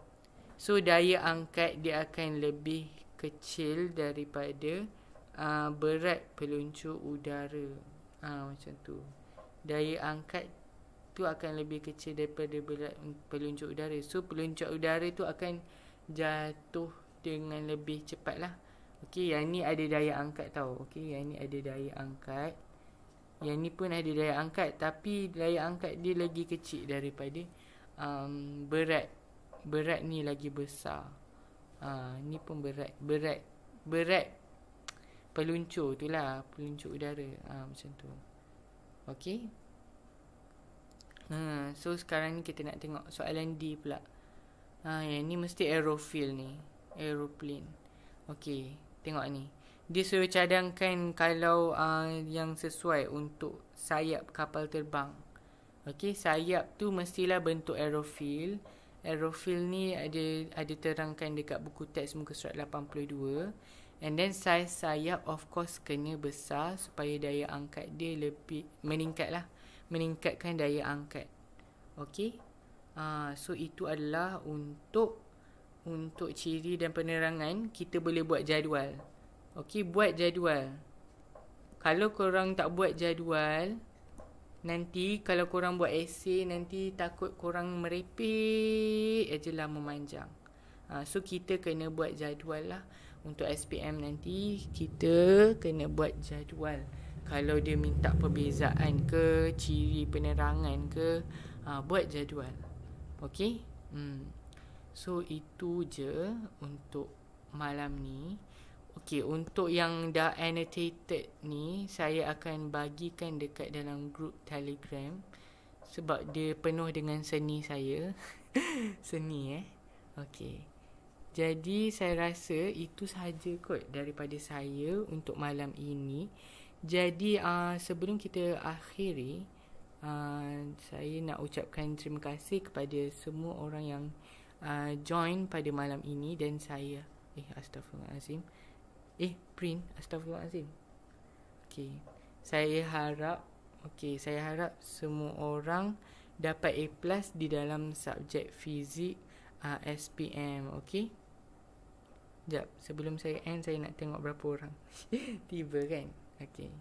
So daya angkat dia akan lebih kecil daripada uh, berat peluncur udara ha, Macam tu Daya angkat tu akan lebih kecil daripada pelunjuk udara So pelunjuk udara tu akan jatuh dengan lebih cepat lah Okay yang ni ada daya angkat tau Okay yang ni ada daya angkat Yang ni pun ada daya angkat Tapi daya angkat dia lagi kecil daripada um, berat Berat ni lagi besar Ah, uh, ni pun berat berat berat peluncur tu lah peluncur udara ha, macam tu Okay ha, so sekarang ni kita nak tengok soalan D pula ha, yang ni mesti aerofil ni aeroplane Okay tengok ni dia suruh cadangkan kalau uh, yang sesuai untuk sayap kapal terbang Okey, sayap tu mestilah bentuk aerofil. Aerofil ni ada ada terangkan dekat buku teks muka surat And then size saya of course kena besar supaya daya angkat dia lebih meningkat lah. Meningkatkan daya angkat. Okay. Uh, so itu adalah untuk untuk ciri dan penerangan kita boleh buat jadual. Okay, buat jadual. Kalau korang tak buat jadual, nanti kalau korang buat esay nanti takut korang merepek aje lah memanjang. Uh, so kita kena buat jadual lah untuk SPM nanti kita kena buat jadual kalau dia minta perbezaan ke ciri penerangan ke ha, buat jadual Okay. hmm. so itu je untuk malam ni Okay untuk yang dah annotated ni saya akan bagikan dekat dalam group Telegram sebab dia penuh dengan seni saya <laughs> seni eh Okay. Jadi saya rasa itu sahaja kot daripada saya untuk malam ini. Jadi uh, sebelum kita akhiri, uh, saya nak ucapkan terima kasih kepada semua orang yang uh, join pada malam ini dan saya eh astagfirullahalazim. Eh print astagfirullahalazim. Okay, Saya harap okay, saya harap semua orang dapat A+ di dalam subjek fizik uh, SPM, okay. Sekejap, sebelum saya end, saya nak tengok berapa orang <laughs> tiba kan? Okay.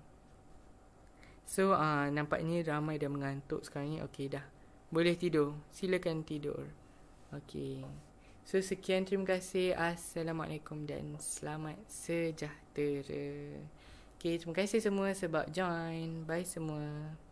So, uh, nampaknya ramai dah mengantuk sekarang ni. Okay, dah. Boleh tidur. Silakan tidur. Okay. So, sekian. Terima kasih. Assalamualaikum dan selamat sejahtera. Okay, terima kasih semua sebab join. Bye semua.